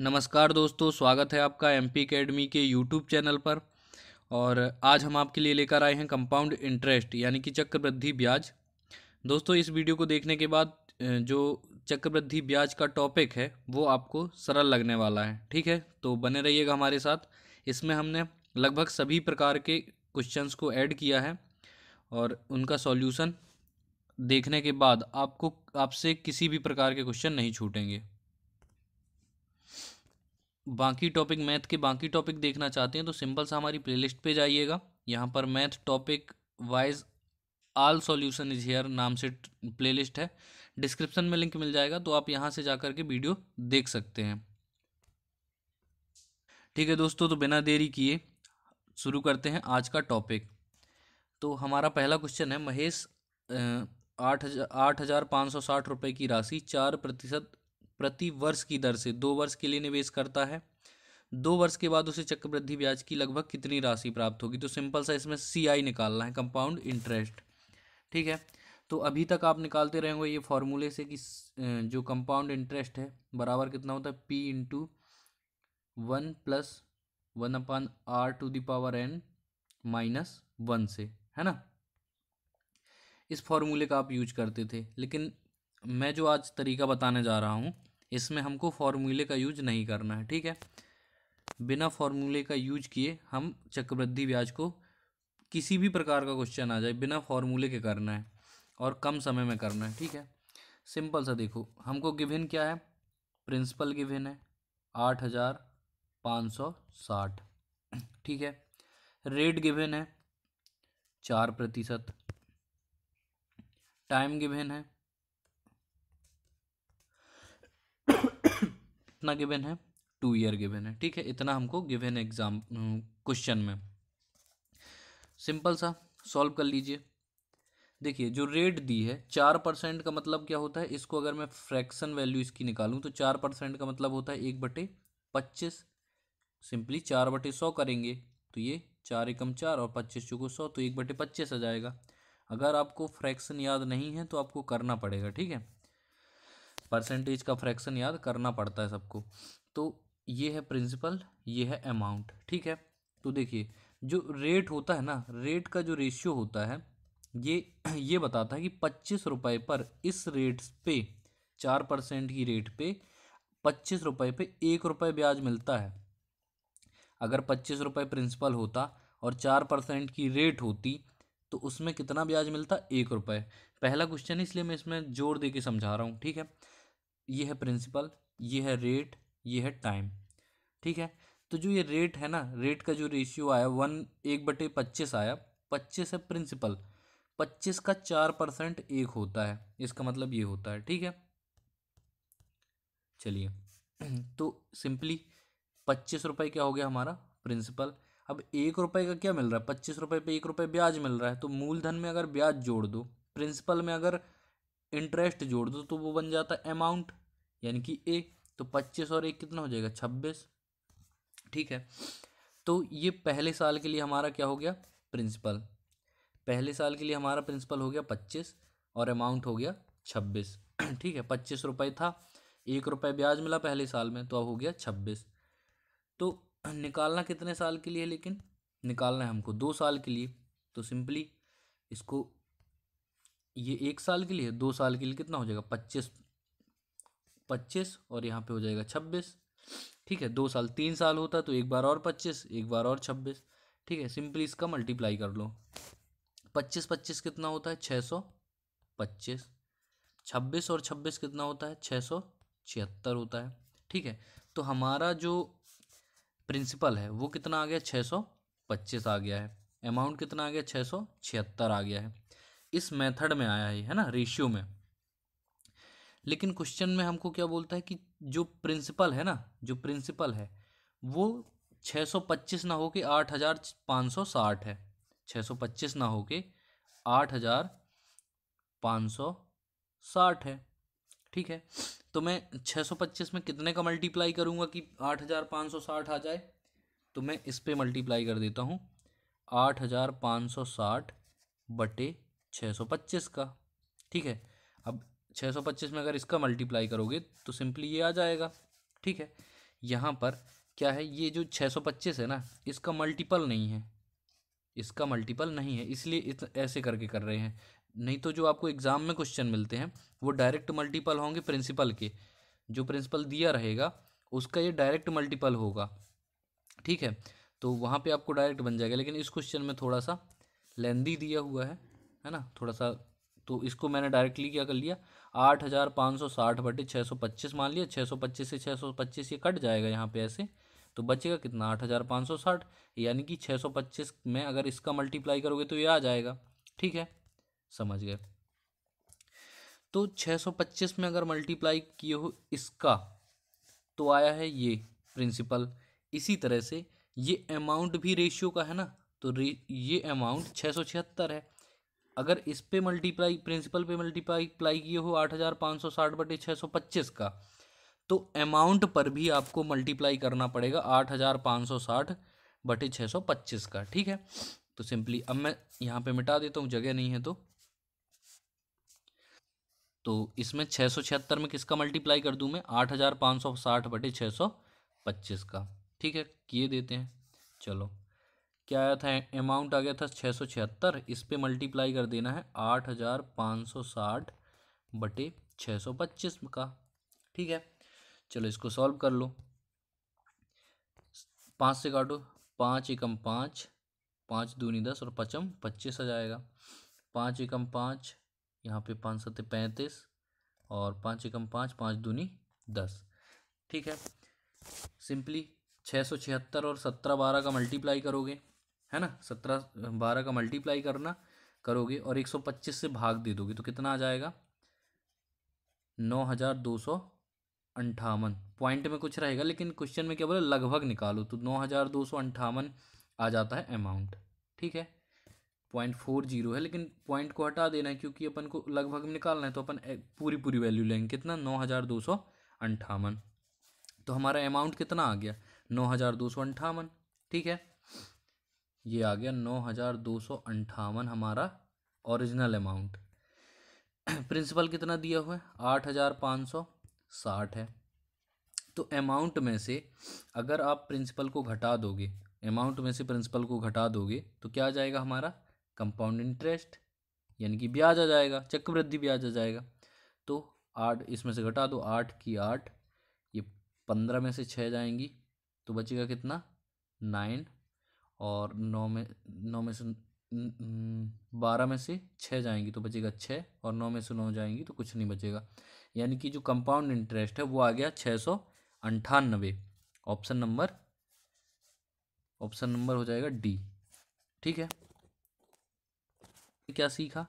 नमस्कार दोस्तों स्वागत है आपका एम पी अकेडमी के यूट्यूब चैनल पर और आज हम आपके लिए लेकर आए हैं कंपाउंड इंटरेस्ट यानी कि चक्रवृद्धि ब्याज दोस्तों इस वीडियो को देखने के बाद जो चक्रवृद्धि ब्याज का टॉपिक है वो आपको सरल लगने वाला है ठीक है तो बने रहिएगा हमारे साथ इसमें हमने लगभग सभी प्रकार के क्वेश्चंस को ऐड किया है और उनका सॉल्यूशन देखने के बाद आपको आपसे किसी भी प्रकार के क्वेश्चन नहीं छूटेंगे बाकी टॉपिक मैथ के बाकी टॉपिक देखना चाहते हैं तो सिंपल सा हमारी प्लेलिस्ट पे जाइएगा यहाँ पर math topic wise all solution is here नाम से प्लेलिस्ट है डिस्क्रिप्शन में लिंक मिल जाएगा तो आप यहाँ से जाकर के वीडियो देख सकते हैं ठीक है दोस्तों तो बिना देरी किए शुरू करते हैं आज का टॉपिक तो हमारा पहला क्वेश्चन है महेश आठ हजार आठ हज़ार पाँच सौ साठ रुपये की राशि चार प्रतिशत प्रति वर्ष की दर से दो वर्ष के लिए निवेश करता है दो वर्ष के बाद उसे चक्रवृद्धि ब्याज की लगभग कितनी राशि प्राप्त होगी तो सिंपल सा इसमें सी आई निकालना है कंपाउंड इंटरेस्ट ठीक है तो अभी तक आप निकालते रहेंगे ये फॉर्मूले से कि जो कंपाउंड इंटरेस्ट है बराबर कितना होता है P into one plus one upon R to the power N minus one से है ना इस फॉर्मूले का आप यूज करते थे लेकिन मैं जो आज तरीका बताने जा रहा हूँ इसमें हमको फॉर्मूले का यूज नहीं करना है ठीक है बिना फॉर्मूले का यूज किए हम चक्रवृद्धि ब्याज को किसी भी प्रकार का क्वेश्चन आ जाए बिना फॉर्मूले के करना है और कम समय में करना है ठीक है सिंपल सा देखो हमको गिविन क्या है प्रिंसिपल गिविन है आठ हज़ार पाँच सौ साठ ठीक है रेट गिविन है चार प्रतिशत टाइम गिविन है कितना गिवन है टू ईयर गिवन है ठीक है इतना हमको गिवन एग्जाम क्वेश्चन में सिंपल सा सॉल्व कर लीजिए देखिए जो रेट दी है चार परसेंट का मतलब क्या होता है इसको अगर मैं फ्रैक्शन वैल्यू इसकी निकालूं तो चार परसेंट का मतलब होता है एक बटे पच्चीस सिंपली चार बटे सौ करेंगे तो ये चार एकम चार और पच्चीस चुको सौ तो एक बटे पच्चीस आ जाएगा अगर आपको फ्रैक्शन याद नहीं है तो आपको करना पड़ेगा ठीक है परसेंटेज का फ्रैक्शन याद करना पड़ता है सबको तो ये है प्रिंसिपल ये है अमाउंट ठीक है तो देखिए जो रेट होता है ना रेट का जो रेशियो होता है ये ये बताता है कि पच्चीस रुपये पर इस रेट पे चार परसेंट की रेट पे पच्चीस रुपये पे एक रुपये ब्याज मिलता है अगर पच्चीस रुपये प्रिंसिपल होता और चार परसेंट की रेट होती तो उसमें कितना ब्याज मिलता एक रुपये पहला क्वेश्चन इसलिए मैं इसमें जोर दे के समझा रहा हूँ ठीक है ये है प्रिंसिपल ये है रेट ये है टाइम ठीक है तो जो ये रेट है ना रेट का जो रेशियो आया वन एक बटे पच्चीस आया पच्चीस है प्रिंसिपल पच्चीस का चार परसेंट एक होता है इसका मतलब ये होता है ठीक है चलिए तो सिंपली पच्चीस रुपये क्या हो गया हमारा प्रिंसिपल अब एक रुपये का क्या मिल रहा है पच्चीस रुपये पे एक रुपये ब्याज मिल रहा है तो मूलधन में अगर ब्याज जोड़ दो प्रिंसिपल में अगर इंटरेस्ट जोड़ दो तो वो बन जाता है अमाउंट यानी कि ए तो पच्चीस और एक कितना हो जाएगा छब्बीस ठीक है तो ये पहले साल के लिए हमारा क्या हो गया प्रिंसिपल पहले साल के लिए हमारा प्रिंसिपल हो गया पच्चीस और अमाउंट हो गया छब्बीस ठीक है पच्चीस रुपये था एक रुपये ब्याज मिला पहले साल में तो अब हो गया छब्बीस तो निकालना कितने साल के लिए लेकिन निकालना है हमको दो साल के लिए तो सिंपली इसको ये एक साल के लिए दो साल के लिए कितना हो जाएगा पच्चीस पच्चीस और यहाँ पे हो जाएगा छब्बीस ठीक है दो साल तीन साल होता तो एक बार और पच्चीस एक बार और छब्बीस ठीक है सिंपली इसका मल्टीप्लाई कर लो पच्चीस पच्चीस कितना होता है छः सौ पच्चीस छब्बीस और छब्बीस कितना होता है छः सौ छिहत्तर होता है ठीक है तो हमारा जो प्रिंसिपल है वो कितना आ गया छः सौ पच्चीस आ गया है अमाउंट कितना आ गया छः सौ छिहत्तर आ गया है इस मेथड में आया है ना रेशियो में लेकिन क्वेश्चन में हमको क्या बोलता है कि जो प्रिंसिपल है ना जो प्रिंसिपल है वो 625 ना हो के आठ हज़ार पाँच सौ साठ है 625 ना हो के आठ हजार पाँच सौ साठ है ठीक है तो मैं 625 में कितने का मल्टीप्लाई करूँगा कि आठ हज़ार पाँच सौ साठ आ जाए तो मैं इस पर मल्टीप्लाई कर देता हूँ आठ हज़ार पाँच सौ साठ बटे छः सौ पच्चीस का ठीक है छः सौ पच्चीस में अगर इसका मल्टीप्लाई करोगे तो सिंपली ये आ जाएगा ठीक है यहाँ पर क्या है ये जो छः सौ पच्चीस है ना इसका मल्टीपल नहीं है इसका मल्टीपल नहीं है इसलिए इत, ऐसे करके कर रहे हैं नहीं तो जो आपको एग्ज़ाम में क्वेश्चन मिलते हैं वो डायरेक्ट मल्टीपल होंगे प्रिंसिपल के जो प्रिंसिपल दिया रहेगा उसका ये डायरेक्ट मल्टीपल होगा ठीक है तो वहाँ पे आपको डायरेक्ट बन जाएगा लेकिन इस क्वेश्चन में थोड़ा सा लेंदी दिया हुआ है है ना थोड़ा सा तो इसको मैंने डायरेक्टली क्या कर लिया आठ हज़ार पाँच सौ साठ बटे छः सौ पच्चीस मान लिया छः सौ पच्चीस से छः सौ पच्चीस ये कट जाएगा यहाँ पे ऐसे तो बचेगा कितना आठ हज़ार पाँच सौ साठ यानी कि छः सौ पच्चीस में अगर इसका मल्टीप्लाई करोगे तो ये आ जाएगा ठीक है समझ गए तो छः सौ पच्चीस में अगर मल्टीप्लाई किए हो इसका तो आया है ये प्रिंसिपल इसी तरह से ये अमाउंट भी रेशियो का है ना तो ये अमाउंट छः सौ छिहत्तर है अगर इस पे मल्टीप्लाई प्रिंसिपल पे मल्टीप्लाई किए हो आठ हज़ार पाँच सौ साठ बटे छः सौ पच्चीस का तो अमाउंट पर भी आपको मल्टीप्लाई करना पड़ेगा आठ हज़ार पाँच सौ साठ बटे छः सौ पच्चीस का ठीक है तो सिंपली अब मैं यहाँ पे मिटा देता हूँ जगह नहीं है तो तो इसमें छः सौ छिहत्तर में किसका मल्टीप्लाई कर दूँ मैं आठ हज़ार पाँच सौ साठ बटे छः सौ पच्चीस का ठीक है किए देते हैं चलो क्या आया था अमाउंट आ गया था छः सौ छिहत्तर इस पर मल्टीप्लाई कर देना है आठ हज़ार पाँच सौ साठ बटे छः सौ पच्चीस का ठीक है चलो इसको सॉल्व कर लो पाँच से काटो पाँच एकम पाँच पाँच दूनी दस और पचम पच्चीस आ जाएगा पाँच एकम पाँच यहाँ पे पाँच सत्य पैंतीस और पाँच एकम पाँच पाँच दूनी दस ठीक है सिंपली छः सौ छिहत्तर और सत्रह बारह का मल्टीप्लाई करोगे है ना सत्रह बारह का मल्टीप्लाई करना करोगे और एक सौ पच्चीस से भाग दे दोगे तो कितना आ जाएगा नौ हज़ार दो सौ अंठावन पॉइंट में कुछ रहेगा लेकिन क्वेश्चन में क्या बोला लगभग निकालो तो नौ हज़ार दो सौ अंठावन आ जाता है अमाउंट ठीक है पॉइंट फोर जीरो है लेकिन पॉइंट को हटा देना है क्योंकि अपन को लगभग निकालना है तो अपन पूरी पूरी वैल्यू लेंगे कितना नौ हज़ार दो सौ अंठावन तो हमारा अमाउंट कितना आ गया नौ हज़ार दो सौ अंठावन ठीक है ये आ गया नौ हज़ार दो सौ अंठावन हमारा ओरिजिनल अमाउंट प्रिंसिपल कितना दिया हुआ है आठ हज़ार पाँच सौ साठ है तो अमाउंट में से अगर आप प्रिंसिपल को घटा दोगे अमाउंट में से प्रिंसिपल को घटा दोगे तो क्या आ जाएगा हमारा कंपाउंड इंटरेस्ट यानी कि ब्याज आ जाएगा चक्रवृद्धि ब्याज आ जाएगा तो आठ इसमें से घटा दो आठ की आठ ये पंद्रह में से छः जाएंगी तो बचेगा कितना नाइन और नौ में नौ में से बारह में से छः जाएंगी तो बचेगा छः और नौ में से नौ जाएंगी तो कुछ नहीं बचेगा यानी कि जो कंपाउंड इंटरेस्ट है वो आ गया छः सौ अंठानबे ऑप्शन नंबर ऑप्शन नंबर हो जाएगा डी ठीक है क्या सीखा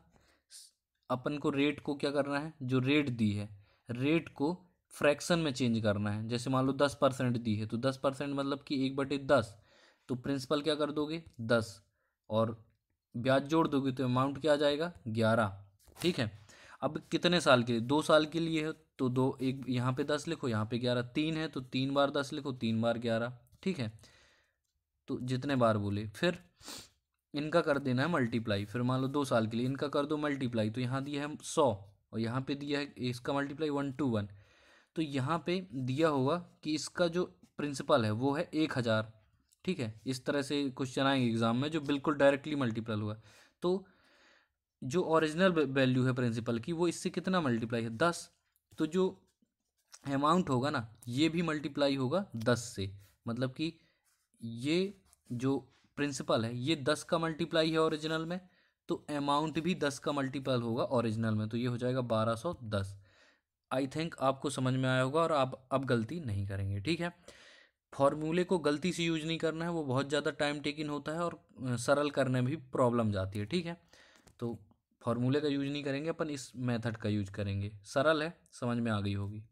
अपन को रेट को क्या करना है जो रेट दी है रेट को फ्रैक्शन में चेंज करना है जैसे मान लो दस परसेंट दी है तो दस परसेंट मतलब कि एक बटे दस तो प्रिंसिपल क्या कर दोगे दस और ब्याज जोड़ दोगे तो अमाउंट क्या आ जाएगा ग्यारह ठीक है अब कितने साल के लिए दो साल के लिए है तो दो एक यहाँ पे दस लिखो यहाँ पे ग्यारह तीन है तो तीन बार दस लिखो तीन बार ग्यारह ठीक है तो जितने बार बोले फिर इनका कर देना है मल्टीप्लाई फिर मान लो दो साल के लिए इनका कर दो मल्टीप्लाई तो यहाँ दिया है सौ और यहाँ पे दिया है इसका मल्टीप्लाई वन टू वन तो यहाँ पे दिया होगा कि इसका जो प्रिंसिपल है वो है एक हज़ार ठीक है इस तरह से क्वेश्चन आएंगे एग्जाम में जो बिल्कुल डायरेक्टली मल्टीप्लाई हुआ तो जो ओरिजिनल वैल्यू है प्रिंसिपल की वो इससे कितना मल्टीप्लाई है दस तो जो अमाउंट होगा ना ये भी मल्टीप्लाई होगा दस से मतलब कि ये जो प्रिंसिपल है ये दस का मल्टीप्लाई है ओरिजिनल में तो अमाउंट भी दस का मल्टीपल होगा ओरिजिनल में तो ये हो जाएगा बारह सौ दस आई थिंक आपको समझ में आया होगा और आप अब गलती नहीं करेंगे ठीक है फॉर्मूले को गलती से यूज नहीं करना है वो बहुत ज़्यादा टाइम टेकिंग होता है और सरल करने भी प्रॉब्लम जाती है ठीक है तो फॉर्मूले का यूज नहीं करेंगे अपन इस मेथड का यूज करेंगे सरल है समझ में आ गई होगी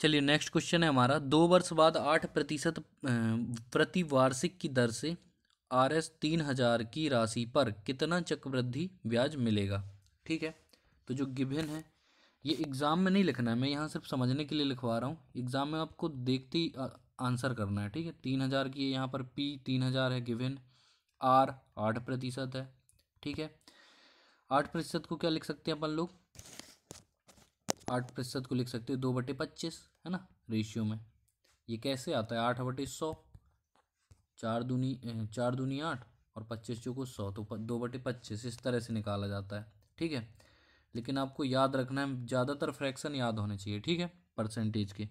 चलिए नेक्स्ट क्वेश्चन है हमारा दो वर्ष बाद आठ प्रतिशत प्रतिवार्षिक की दर से आर एस तीन हज़ार की राशि पर कितना चक्रवृद्धि ब्याज मिलेगा ठीक है तो जो गिभिन है ये एग्ज़ाम में नहीं लिखना है मैं यहाँ सिर्फ समझने के लिए लिखवा रहा हूँ एग्ज़ाम में आपको देखते ही आंसर करना है ठीक है तीन हज़ार की है यहाँ पर पी तीन हज़ार है गिवेन आर आठ प्रतिशत है ठीक है आठ प्रतिशत को क्या लिख सकते हैं अपन लोग आठ प्रतिशत को लिख सकते हैं दो बटे पच्चीस है ना रेशियो में ये कैसे आता है आठ बटे सौ चार दूनी चार दूनी आठ और पच्चीस चौको सौ तो दो बटे पच्चीस इस तरह से निकाला जाता है ठीक है लेकिन आपको याद रखना है ज़्यादातर फ्रैक्शन याद होने चाहिए ठीक है परसेंटेज के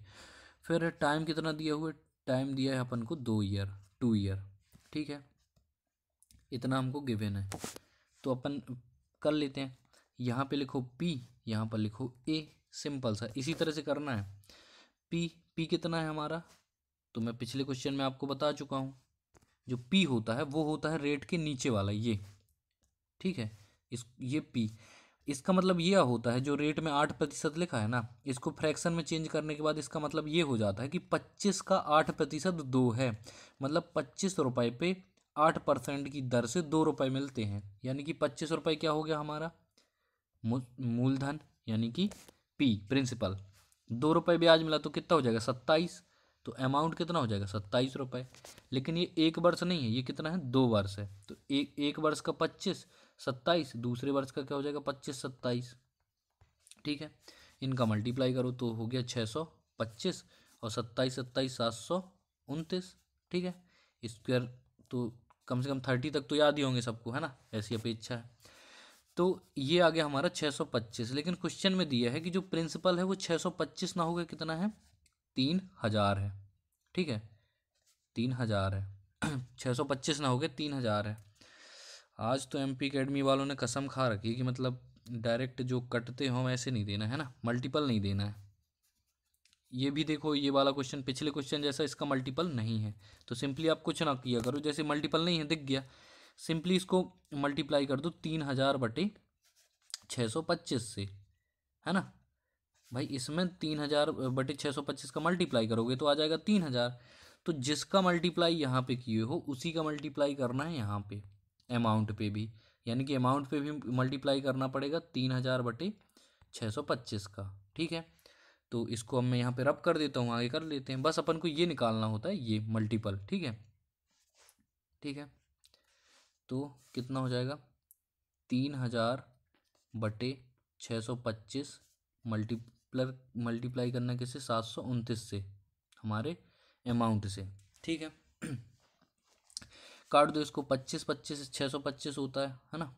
फिर टाइम कितना दिया हुआ टाइम दिया है अपन को दो ईयर टू ईयर ठीक है इतना हमको गिवेन है तो अपन कर लेते हैं यहाँ पे लिखो पी यहाँ पर लिखो ए सिंपल सा इसी तरह से करना है पी पी कितना है हमारा तो मैं पिछले क्वेश्चन में आपको बता चुका हूँ जो पी होता है वो होता है रेट के नीचे वाला ये ठीक है इस ये पी इसका मतलब यह होता है जो रेट में आठ प्रतिशत लिखा है ना इसको फ्रैक्शन में चेंज करने के बाद इसका मतलब ये हो जाता है कि पच्चीस का आठ प्रतिशत दो है मतलब पच्चीस रुपये पे आठ परसेंट की दर से दो रुपये मिलते हैं यानी कि पच्चीस रुपये क्या हो गया हमारा मूलधन यानी कि पी प्रिंसिपल दो रुपये ब्याज मिला तो कितना हो जाएगा सत्ताईस तो अमाउंट कितना हो जाएगा सत्ताईस रुपये लेकिन ये एक वर्ष नहीं है ये कितना है दो वर्ष है तो एक एक वर्ष का पच्चीस सत्ताईस दूसरे वर्ष का क्या हो जाएगा पच्चीस सत्ताईस ठीक है इनका मल्टीप्लाई करो तो हो गया छः सौ पच्चीस और सत्ताईस सत्ताईस सात सौ उनतीस ठीक है स्क्वायर तो कम से कम थर्टी तक तो याद ही होंगे सबको है ना ऐसी अपेक्षा है तो ये आ गया हमारा छः सौ पच्चीस लेकिन क्वेश्चन में दिया है कि जो प्रिंसिपल है वो छः सौ पच्चीस ना होगा कितना है तीन हज़ार है ठीक है तीन हज़ार है छः सौ पच्चीस ना हो गए तीन हज़ार है आज तो एम पी अकेडमी वालों ने कसम खा रखी है कि मतलब डायरेक्ट जो कटते हों वैसे नहीं देना है ना मल्टीपल नहीं देना है ये भी देखो ये वाला क्वेश्चन पिछले क्वेश्चन जैसा इसका मल्टीपल नहीं है तो सिंपली आप कुछ ना किया करो जैसे मल्टीपल नहीं है दिख गया सिंपली इसको मल्टीप्लाई कर दो तीन हज़ार बटे छः सौ पच्चीस से है ना भाई इसमें तीन हज़ार बटे छः सौ पच्चीस का मल्टीप्लाई करोगे तो आ जाएगा तीन हज़ार तो जिसका मल्टीप्लाई यहाँ पे किए हो उसी का मल्टीप्लाई करना है यहाँ पे अमाउंट पे भी यानी कि अमाउंट पे भी मल्टीप्लाई करना पड़ेगा तीन हज़ार बटे छः सौ पच्चीस का ठीक है तो इसको अब मैं यहाँ पे रब कर देता हूँ आगे कर लेते हैं बस अपन को ये निकालना होता है ये मल्टीपल ठीक है ठीक है तो कितना हो जाएगा तीन हज़ार बटे छः सौ पच्चीस मल्टीप्लर मल्टीप्लाई करना किसे सात सौ उनतीस से हमारे अमाउंट से ठीक है काट दो इसको पच्चीस पच्चीस छः सौ पच्चीस होता है है ना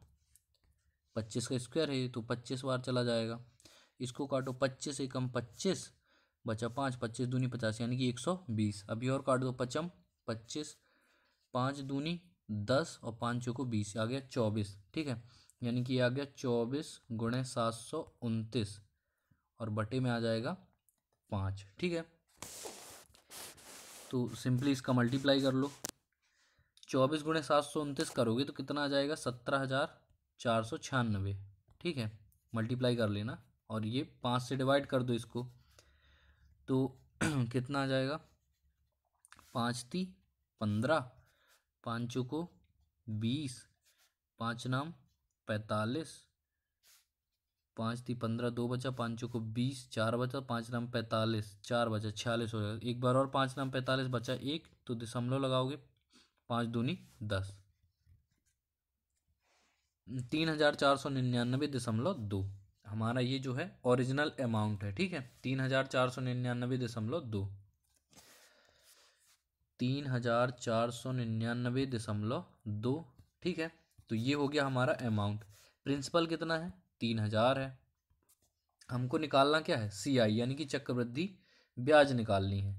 पच्चीस का स्क्वायर है तो पच्चीस बार चला जाएगा इसको काटो पच्चीस एकम पच्चीस बचा पाँच पच्चीस दूनी पचास यानी कि एक सौ बीस अभी और काट दो पचम पच्चीस पाँच दूनी दस और पाँच चौको बीस आ गया चौबीस ठीक है यानी कि आ गया चौबीस गुणे सात सौ उनतीस और बटे में आ जाएगा पाँच ठीक है तो सिंपली इसका मल्टीप्लाई कर लो चौबीस गुणे सात सौ उनतीस करोगे तो कितना आ जाएगा सत्रह हज़ार चार सौ छियानबे ठीक है मल्टीप्लाई कर लेना और ये पाँच से डिवाइड कर दो इसको तो कितना आ जाएगा पाँच ती पंद्रह पाँचों को बीस पाँच नाम पैंतालीस पाँच थी पंद्रह दो बचा पाँचों को बीस चार बचा पाँच नाम पैंतालीस चार बचा छियालीस हो जाएगा एक बार और पाँच नाम पैंतालीस बचा एक तो दशमलव लगाओगे पाँच दूनी दस तीन हज़ार चार सौ निन्यानवे दशमलव दो हमारा ये जो है ओरिजिनल अमाउंट है ठीक है तीन हज़ार चार सौ निन्यानवे दशमलव दो तीन हज़ार चार सौ निन्यानवे दशमलव दो ठीक है तो ये हो गया हमारा अमाउंट प्रिंसिपल कितना है तीन हज़ार है हमको निकालना क्या है सी आई यानी कि चक्रवृद्धि ब्याज निकालनी है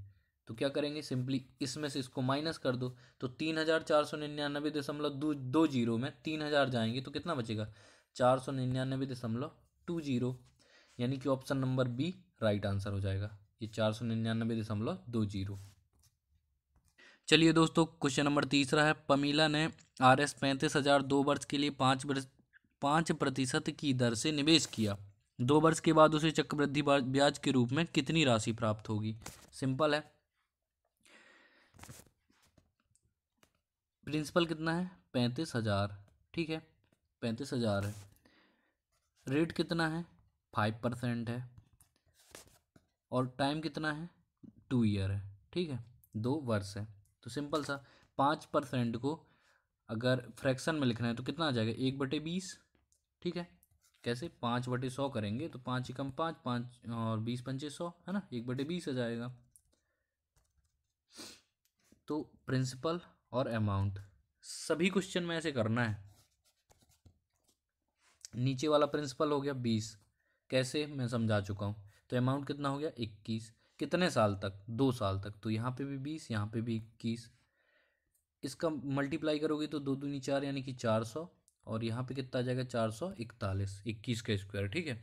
तो क्या करेंगे सिंपली इसमें से इसको माइनस कर दो तो तीन हज़ार चार सौ निन्यानवे दशमलव दो दो जीरो में तीन हज़ार जाएंगे तो कितना बचेगा चार सौ निन्यानवे दशमलव टू जीरो यानी कि option number B right answer हो जाएगा ये चार सौ निन्यानवे दशमलव दो जीरो चलिए दोस्तों क्वेश्चन नंबर तीसरा है पमीला ने आर एस पैंतीस हज़ार दो वर्ष के लिए पाँच वर्ष पाँच प्रतिशत की दर से निवेश किया दो वर्ष के बाद उसे चक्रवृद्धि ब्याज के रूप में कितनी राशि प्राप्त होगी सिंपल है प्रिंसिपल कितना है पैंतीस हज़ार ठीक है पैंतीस हज़ार है रेट कितना है फाइव परसेंट है और टाइम कितना है टू ईयर है ठीक है दो वर्ष है तो सिंपल सा पाँच परसेंट को अगर फ्रैक्शन में लिखना है तो कितना आ जाएगा एक बटे बीस ठीक है कैसे पाँच बटे सौ करेंगे तो पाँच एकम पाँच पाँच और बीस पंचे सौ है ना एक बटे बीस आ जाएगा तो प्रिंसिपल और अमाउंट सभी क्वेश्चन में ऐसे करना है नीचे वाला प्रिंसिपल हो गया बीस कैसे मैं समझा चुका हूँ तो अमाउंट कितना हो गया इक्कीस कितने साल तक दो साल तक तो यहाँ पे भी बीस यहाँ पे भी इक्कीस इसका मल्टीप्लाई करोगे तो दो दूनी चार यानी कि चार सौ और यहाँ पे कितना आ जाएगा चार सौ इकतालीस इक्कीस का स्क्वायर ठीक है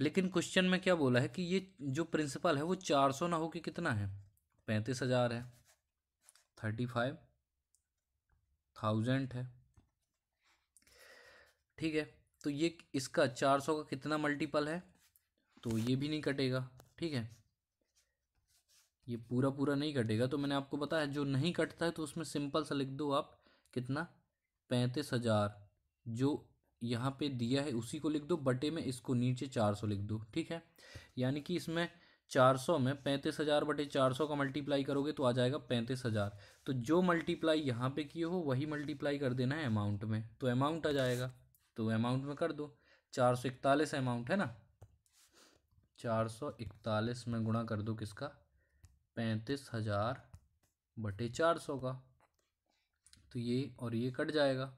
लेकिन क्वेश्चन में क्या बोला है कि ये जो प्रिंसिपल है वो चार सौ ना हो कितना है पैंतीस हज़ार है थर्टी फाइव थाउजेंड है ठीक है तो ये इसका चार सौ का कितना मल्टीपल है तो ये भी नहीं कटेगा ठीक है ये पूरा पूरा नहीं कटेगा तो मैंने आपको बताया जो नहीं कटता है तो उसमें सिंपल सा लिख दो आप कितना पैंतीस हज़ार जो यहाँ पे दिया है उसी को लिख दो बटे में इसको नीचे चार सौ लिख दो ठीक है यानी कि इसमें 400 में पैंतीस हज़ार बटे चार सौ का मल्टीप्लाई करोगे तो आ जाएगा पैंतीस हज़ार तो जो मल्टीप्लाई यहाँ पे किए हो वही मल्टीप्लाई कर देना है अमाउंट में तो अमाउंट आ जाएगा तो अमाउंट में कर दो चार सौ इकतालीस अमाउंट है ना चार सौ इकतालीस में गुणा कर दो किसका पैंतीस हज़ार बटे चार सौ का तो ये और ये कट जाएगा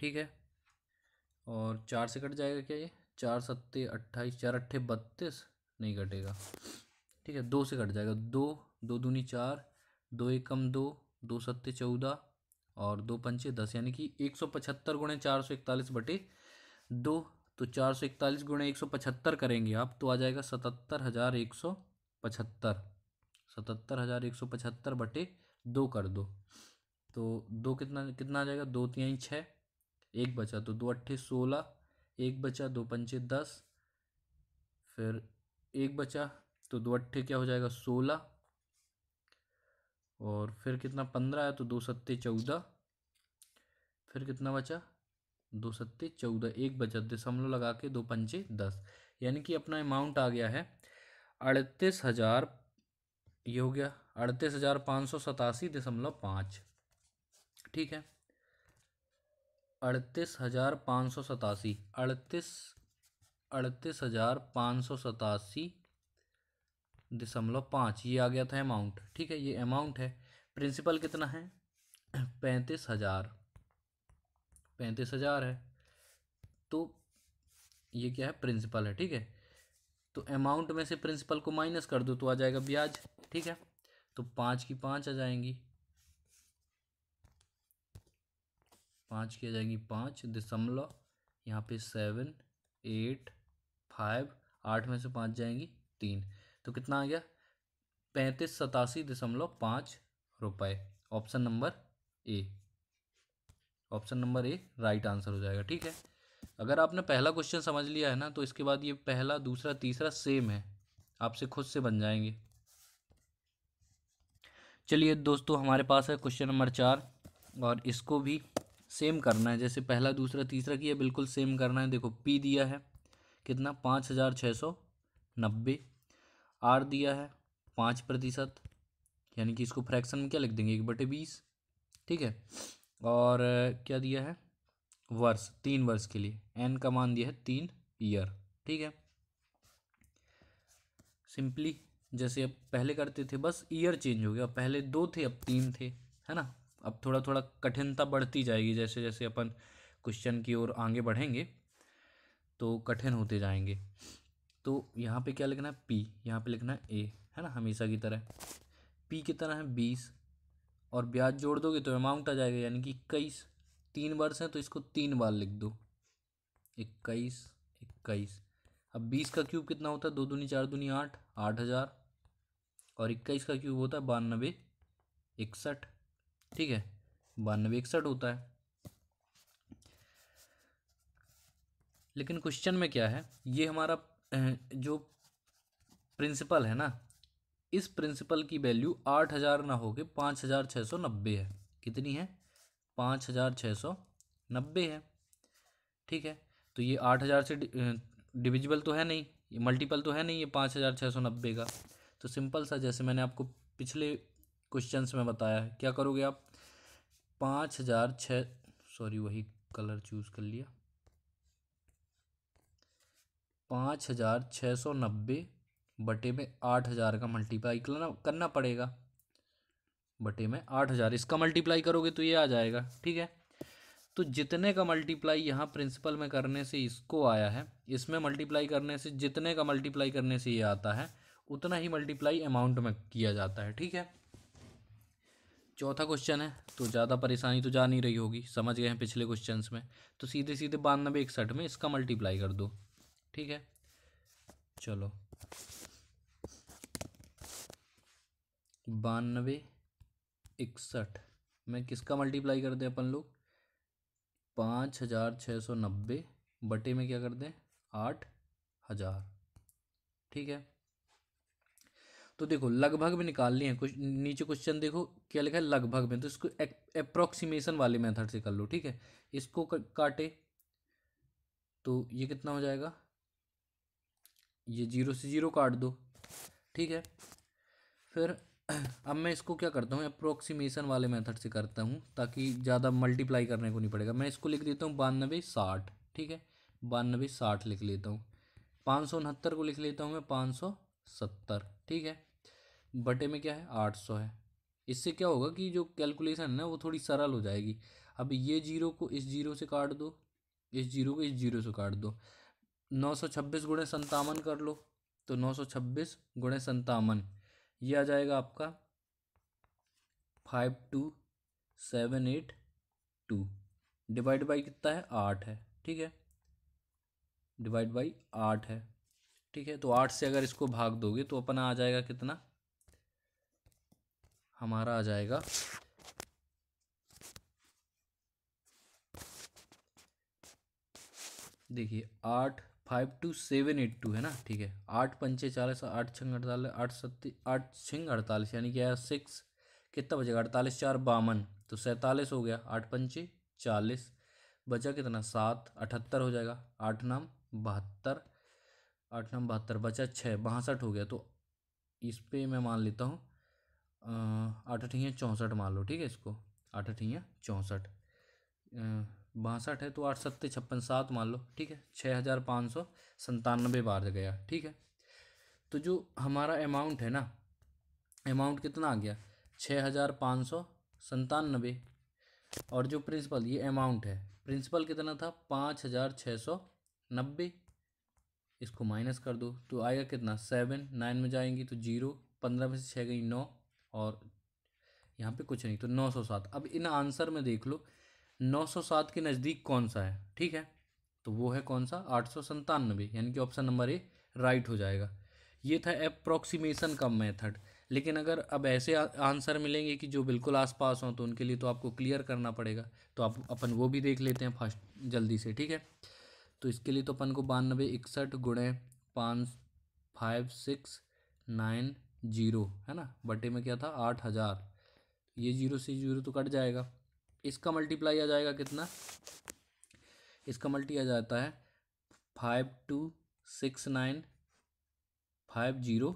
ठीक है और चार से कट जाएगा क्या ये चार सत्ते अट्ठाईस चार अट्ठे बत्तीस नहीं कटेगा ठीक है दो से कट जाएगा दो दो दूनी चार दो एक कम दो दो सत्ते चौदह और दो पंचे दस यानी कि एक सौ पचहत्तर गुणे चार सौ इकतालीस बटे दो तो चार सौ इकतालीस गुणे एक सौ पचहत्तर करेंगे आप तो आ जाएगा सतहत्तर हज़ार एक सौ पचहत्तर सतहत्तर हज़ार एक सौ पचहत्तर बटे दो कर दो तो दो कितना कितना आ जाएगा दो तीन छः एक बचा तो दो अट्ठे सोलह एक बचा दो पंचे दस फिर एक बचा तो दो अट्ठे क्या हो जाएगा सोलह और फिर कितना पंद्रह है तो दो सत्ते चौदह फिर कितना बचा दो सत्ते चौदह एक बचा दशमलव तो लगा के दो पंचे दस यानी कि अपना अमाउंट आ गया है अड़तीस हज़ार ये हो गया अड़तीस हज़ार पाँच सौ सतासी दशमलव पाँच ठीक है अड़तीस हज़ार पाँच सौ सतासी अड़तीस अड़तीस हज़ार पाँच सौ सतासी दशमलव पाँच ये आ गया था अमाउंट ठीक है ये अमाउंट है प्रिंसिपल कितना है पैंतीस हज़ार पैंतीस हज़ार है तो ये क्या है प्रिंसिपल है ठीक है तो अमाउंट में से प्रिंसिपल को माइनस कर दो तो आ जाएगा ब्याज ठीक है तो पाँच की पाँच आ जाएंगी पाँच की आ जाएंगी पाँच दशमलव यहाँ पे सेवन एट फाइव आठ में से पाँच जाएंगी तीन तो कितना आ गया पैंतीस सतासी दशमलव पाँच रुपये option number A option number A right answer हो जाएगा ठीक है अगर आपने पहला क्वेश्चन समझ लिया है ना तो इसके बाद ये पहला दूसरा तीसरा सेम है आपसे खुद से बन जाएंगे चलिए दोस्तों हमारे पास है क्वेश्चन नंबर चार और इसको भी सेम करना है जैसे पहला दूसरा तीसरा किया बिल्कुल सेम करना है देखो पी दिया है कितना पाँच हज़ार छः सौ नब्बे आर दिया है पाँच प्रतिशत यानी कि इसको फ्रैक्शन में क्या लिख देंगे एक बटे बीस ठीक है और क्या दिया है वर्ष तीन वर्ष के लिए एन का मान दिया है तीन ईयर ठीक है सिंपली जैसे अब पहले करते थे बस ईयर चेंज हो गया पहले दो थे अब तीन थे है ना अब थोड़ा थोड़ा कठिनता बढ़ती जाएगी जैसे जैसे अपन क्वेश्चन की ओर आगे बढ़ेंगे तो कठिन होते जाएंगे तो यहाँ पे क्या लिखना है पी यहाँ पे लिखना है ए है ना हमेशा की तरह पी की तरह है बीस और ब्याज जोड़ दोगे तो अमाउंट आ जाएगा यानी कि इक्कीस तीन वर्ष हैं तो इसको तीन बार लिख दो इक्कीस इक्कीस अब बीस का क्यूब कितना होता है दो दूनी चार दूनी आठ आठ हज़ार और इक्कीस का क्यूब होता है बानबे इकसठ ठीक है बानबे इकसठ होता है लेकिन क्वेश्चन में क्या है ये हमारा जो प्रिंसिपल है ना इस प्रिंसिपल की वैल्यू आठ हज़ार ना होके पाँच हज़ार छः सौ नब्बे है कितनी है पाँच हज़ार छः सौ नब्बे है ठीक है तो ये आठ हज़ार से डिविजिबल तो है नहीं ये मल्टीपल तो है नहीं ये पाँच हज़ार छः सौ नब्बे का तो सिंपल सा जैसे मैंने आपको पिछले क्वेश्चन में बताया है क्या करोगे आप पाँच हज़ार छः सॉरी वही कलर चूज़ कर लिया पाँच हज़ार छः सौ नब्बे बटे में आठ हज़ार का मल्टीप्लाई करना करना पड़ेगा बटे में आठ हज़ार इसका मल्टीप्लाई करोगे तो ये आ जाएगा ठीक है तो जितने का मल्टीप्लाई यहाँ प्रिंसिपल में करने से इसको आया है इसमें मल्टीप्लाई करने से जितने का मल्टीप्लाई करने से ये आता है उतना ही मल्टीप्लाई अमाउंट में किया जाता है ठीक है चौथा क्वेश्चन है तो ज़्यादा परेशानी तो जा नहीं रही होगी समझ गए हैं पिछले क्वेश्चन में तो सीधे सीधे बानबे इकसठ में इसका मल्टीप्लाई कर दो ठीक है चलो बानवे इकसठ में किसका मल्टीप्लाई कर दें अपन लोग पाँच हज़ार छः सौ नब्बे बटे में क्या कर दें आठ हज़ार ठीक है तो देखो लगभग में निकालनी है कुछ नीचे क्वेश्चन देखो क्या लिखा है लगभग में तो इसको अप्रोक्सीमेशन वाले मेथड से कर लो ठीक है इसको काटे तो ये कितना हो जाएगा ये जीरो से जीरो काट दो ठीक है फिर अब मैं इसको क्या करता हूँ अप्रोक्सीमेशन वाले मेथड से करता हूँ ताकि ज़्यादा मल्टीप्लाई करने को नहीं पड़ेगा मैं इसको लिख देता हूँ बानबे साठ ठीक है बानबे साठ लिख लेता हूँ पाँच सौ उनहत्तर को लिख लेता हूँ मैं पाँच सौ सत्तर ठीक है बटे में क्या है आठ सौ है इससे क्या होगा कि जो कैलकुलेशन है ना वो थोड़ी सरल हो जाएगी अब ये जीरो को इस जीरो से काट दो इस जीरो को इस जीरो से काट दो नौ सौ छब्बीस गुणे संतावन कर लो तो नौ सौ छब्बीस गुणे संतावन ये आ जाएगा आपका five two seven eight two divide by कितना है आठ है ठीक है डिवाइड बाई आठ है ठीक है तो आठ से अगर इसको भाग दोगे तो अपना आ जाएगा कितना हमारा आ जाएगा देखिए आठ five two seven eight two है ना ठीक है आठ पंचे चालीस आठ छंग अड़तालीस आठ सत्ती आठ छिंग अड़तालीस यानी क्या सिक्स कितना बचेगा अड़तालीस चार बावन तो सैंतालीस हो गया आठ पंचे चालीस बचा कितना सात अठहत्तर हो जाएगा आठ नाम बहत्तर आठ नाम बहत्तर बचा छः बासठ हो गया तो इस पर मैं मान लेता हूँ आठ अठियाँ चौंसठ मान लो ठीक है इसको आठ अठियाँ चौंसठ बासठ है तो आठ सत्ते छप्पन सात मान लो ठीक है छः हज़ार पाँच सौ संतानवे बार गया ठीक है तो जो हमारा अमाउंट है ना अमाउंट कितना आ गया छः हज़ार पाँच सौ संतानवे और जो प्रिंसिपल ये अमाउंट है प्रिंसिपल कितना था पाँच हज़ार छः सौ नब्बे इसको माइनस कर दो तो आएगा कितना सेवन नाइन में जाएंगी तो जीरो पंद्रह में से छः गई नौ और यहाँ पे कुछ नहीं तो नौ सौ सात अब इन आंसर में देख लो 907 के नज़दीक कौन सा है ठीक है तो वो है कौन सा आठ सौ संतानवे यानी कि ऑप्शन नंबर ए राइट हो जाएगा ये था अप्रोक्सीमेशन का मेथड लेकिन अगर अब ऐसे आंसर मिलेंगे कि जो बिल्कुल आसपास हों तो उनके लिए तो आपको क्लियर करना पड़ेगा तो आप अपन वो भी देख लेते हैं फास्ट जल्दी से ठीक है तो इसके लिए तो अपन को बानबे इकसठ गुणे पाँच फाइव सिक्स नाइन जीरो है ना बटे में क्या था आठ हज़ार ये जीरो से जीरो तो कट जाएगा इसका मल्टीप्लाई आ जाएगा कितना इसका मल्टी आ जाता है five two six nine five zero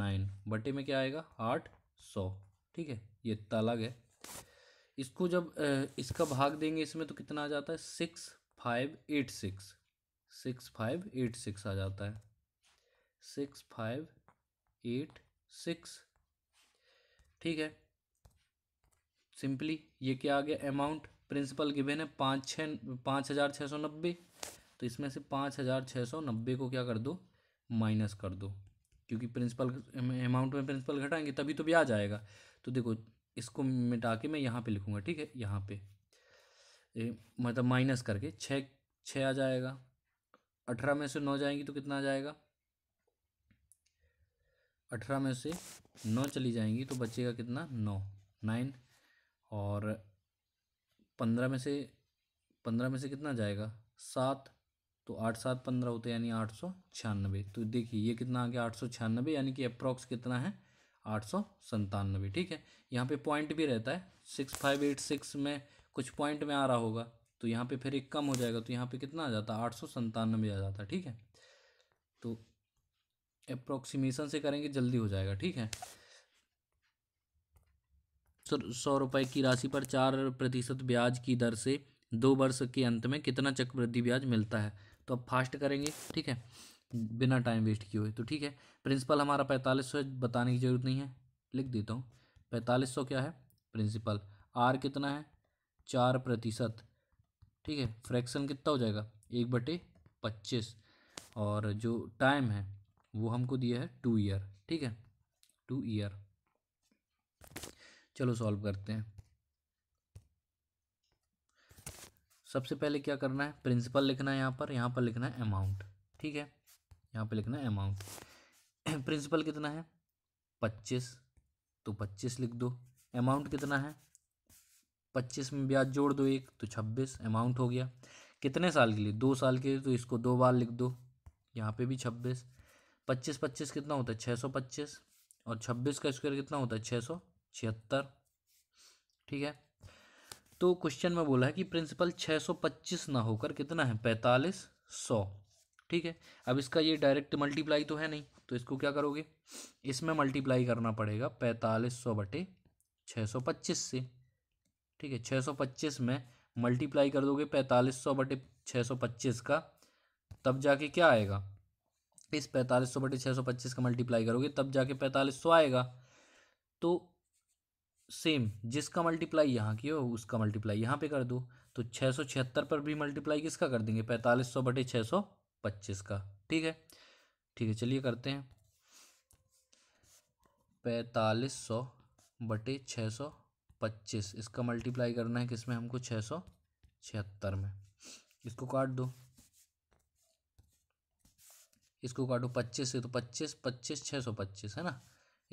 nine बटे में क्या आएगा आठ सौ ठीक है ये अलग है इसको जब इसका भाग देंगे इसमें तो कितना आ जाता है six five eight six six five eight six आ जाता है सिक्स फाइव एट सिक्स ठीक है सिंपली ये क्या आ गया अमाउंट प्रिंसिपल गिवेन है पाँच छः पाँच हज़ार छः सौ नब्बे तो इसमें से पाँच हज़ार छः सौ नब्बे को क्या कर दो माइनस कर दो क्योंकि प्रिंसिपल अमाउंट में प्रिंसिपल घटाएंगे तभी तो ब्याज आएगा तो देखो इसको मिटा के मैं यहाँ पे लिखूँगा ठीक है यहाँ पे ए, मतलब माइनस करके छः छः आ जाएगा अठारह में से नौ जाएंगी तो कितना आ जाएगा अठारह में से नौ चली जाएंगी तो बचेगा कितना नौ नाइन और पंद्रह में से पंद्रह में से कितना जाएगा सात तो आठ सात पंद्रह होते यानी आठ सौ छियानबे तो देखिए ये कितना आ गया आठ सौ छियानबे यानी कि अप्रॉक्स कितना है आठ सौ संतानबे ठीक है यहाँ पे पॉइंट भी रहता है सिक्स फाइव एट सिक्स में कुछ पॉइंट में आ रहा होगा तो यहाँ पे फिर एक कम हो जाएगा तो यहाँ पे कितना आ जाता है आठ सौ संतानबे आ जाता ठीक है तो अप्रोक्सीमेशन से करेंगे जल्दी हो जाएगा ठीक है सौ रुपये की राशि पर चार प्रतिशत ब्याज की दर से दो वर्ष के अंत में कितना चक्रवृद्धि ब्याज मिलता है तो अब फास्ट करेंगे ठीक है बिना टाइम वेस्ट किए हुए तो ठीक है प्रिंसिपल हमारा पैंतालीस सौ बताने की ज़रूरत नहीं है लिख देता हूँ पैंतालीस सौ क्या है प्रिंसिपल आर कितना है चार प्रतिशत ठीक है फ्रैक्शन कितना हो जाएगा एक बटे पच्चीस और जो टाइम है वो हमको दिया है टू ईयर ठीक है टू ईयर चलो सॉल्व करते हैं सबसे पहले क्या करना है प्रिंसिपल लिखना है यहाँ पर यहाँ पर लिखना है अमाउंट ठीक है यहाँ पर लिखना है अमाउंट प्रिंसिपल कितना है पच्चीस तो पच्चीस लिख दो अमाउंट कितना है पच्चीस में ब्याज जोड़ दो एक तो छब्बीस अमाउंट हो गया कितने साल के लिए दो साल के लिए तो इसको दो बार लिख दो यहाँ पे भी छब्बीस पच्चीस पच्चीस कितना होता है छः सौ पच्चीस और छब्बीस का स्क्वायर कितना होता है छः सौ छिहत्तर ठीक है तो क्वेश्चन में बोला है कि प्रिंसिपल 625 ना होकर कितना है पैंतालीस सौ ठीक है अब इसका ये डायरेक्ट मल्टीप्लाई तो है नहीं तो इसको क्या करोगे इसमें मल्टीप्लाई करना पड़ेगा पैंतालीस सौ बटे छः सौ पच्चीस से ठीक है छः सौ पच्चीस में मल्टीप्लाई कर दोगे पैंतालीस सौ बटे छः सौ पच्चीस का तब जाके क्या आएगा इस पैंतालीस सौ बटे छः सौ पच्चीस का मल्टीप्लाई करोगे तब जाके पैंतालीस सौ आएगा तो सेम जिसका मल्टीप्लाई यहाँ की हो उसका मल्टीप्लाई यहाँ पे कर दो तो छः सौ छिहत्तर पर भी मल्टीप्लाई किसका कर देंगे पैंतालीस सौ बटे छः सौ पच्चीस का ठीक है ठीक है चलिए करते हैं पैंतालीस सौ बटे छः सौ पच्चीस इसका मल्टीप्लाई करना है किसमें हमको छः सौ छिहत्तर में इसको काट दो इसको काटो पच्चीस से तो पच्चीस पच्चीस छः सौ पच्चीस है ना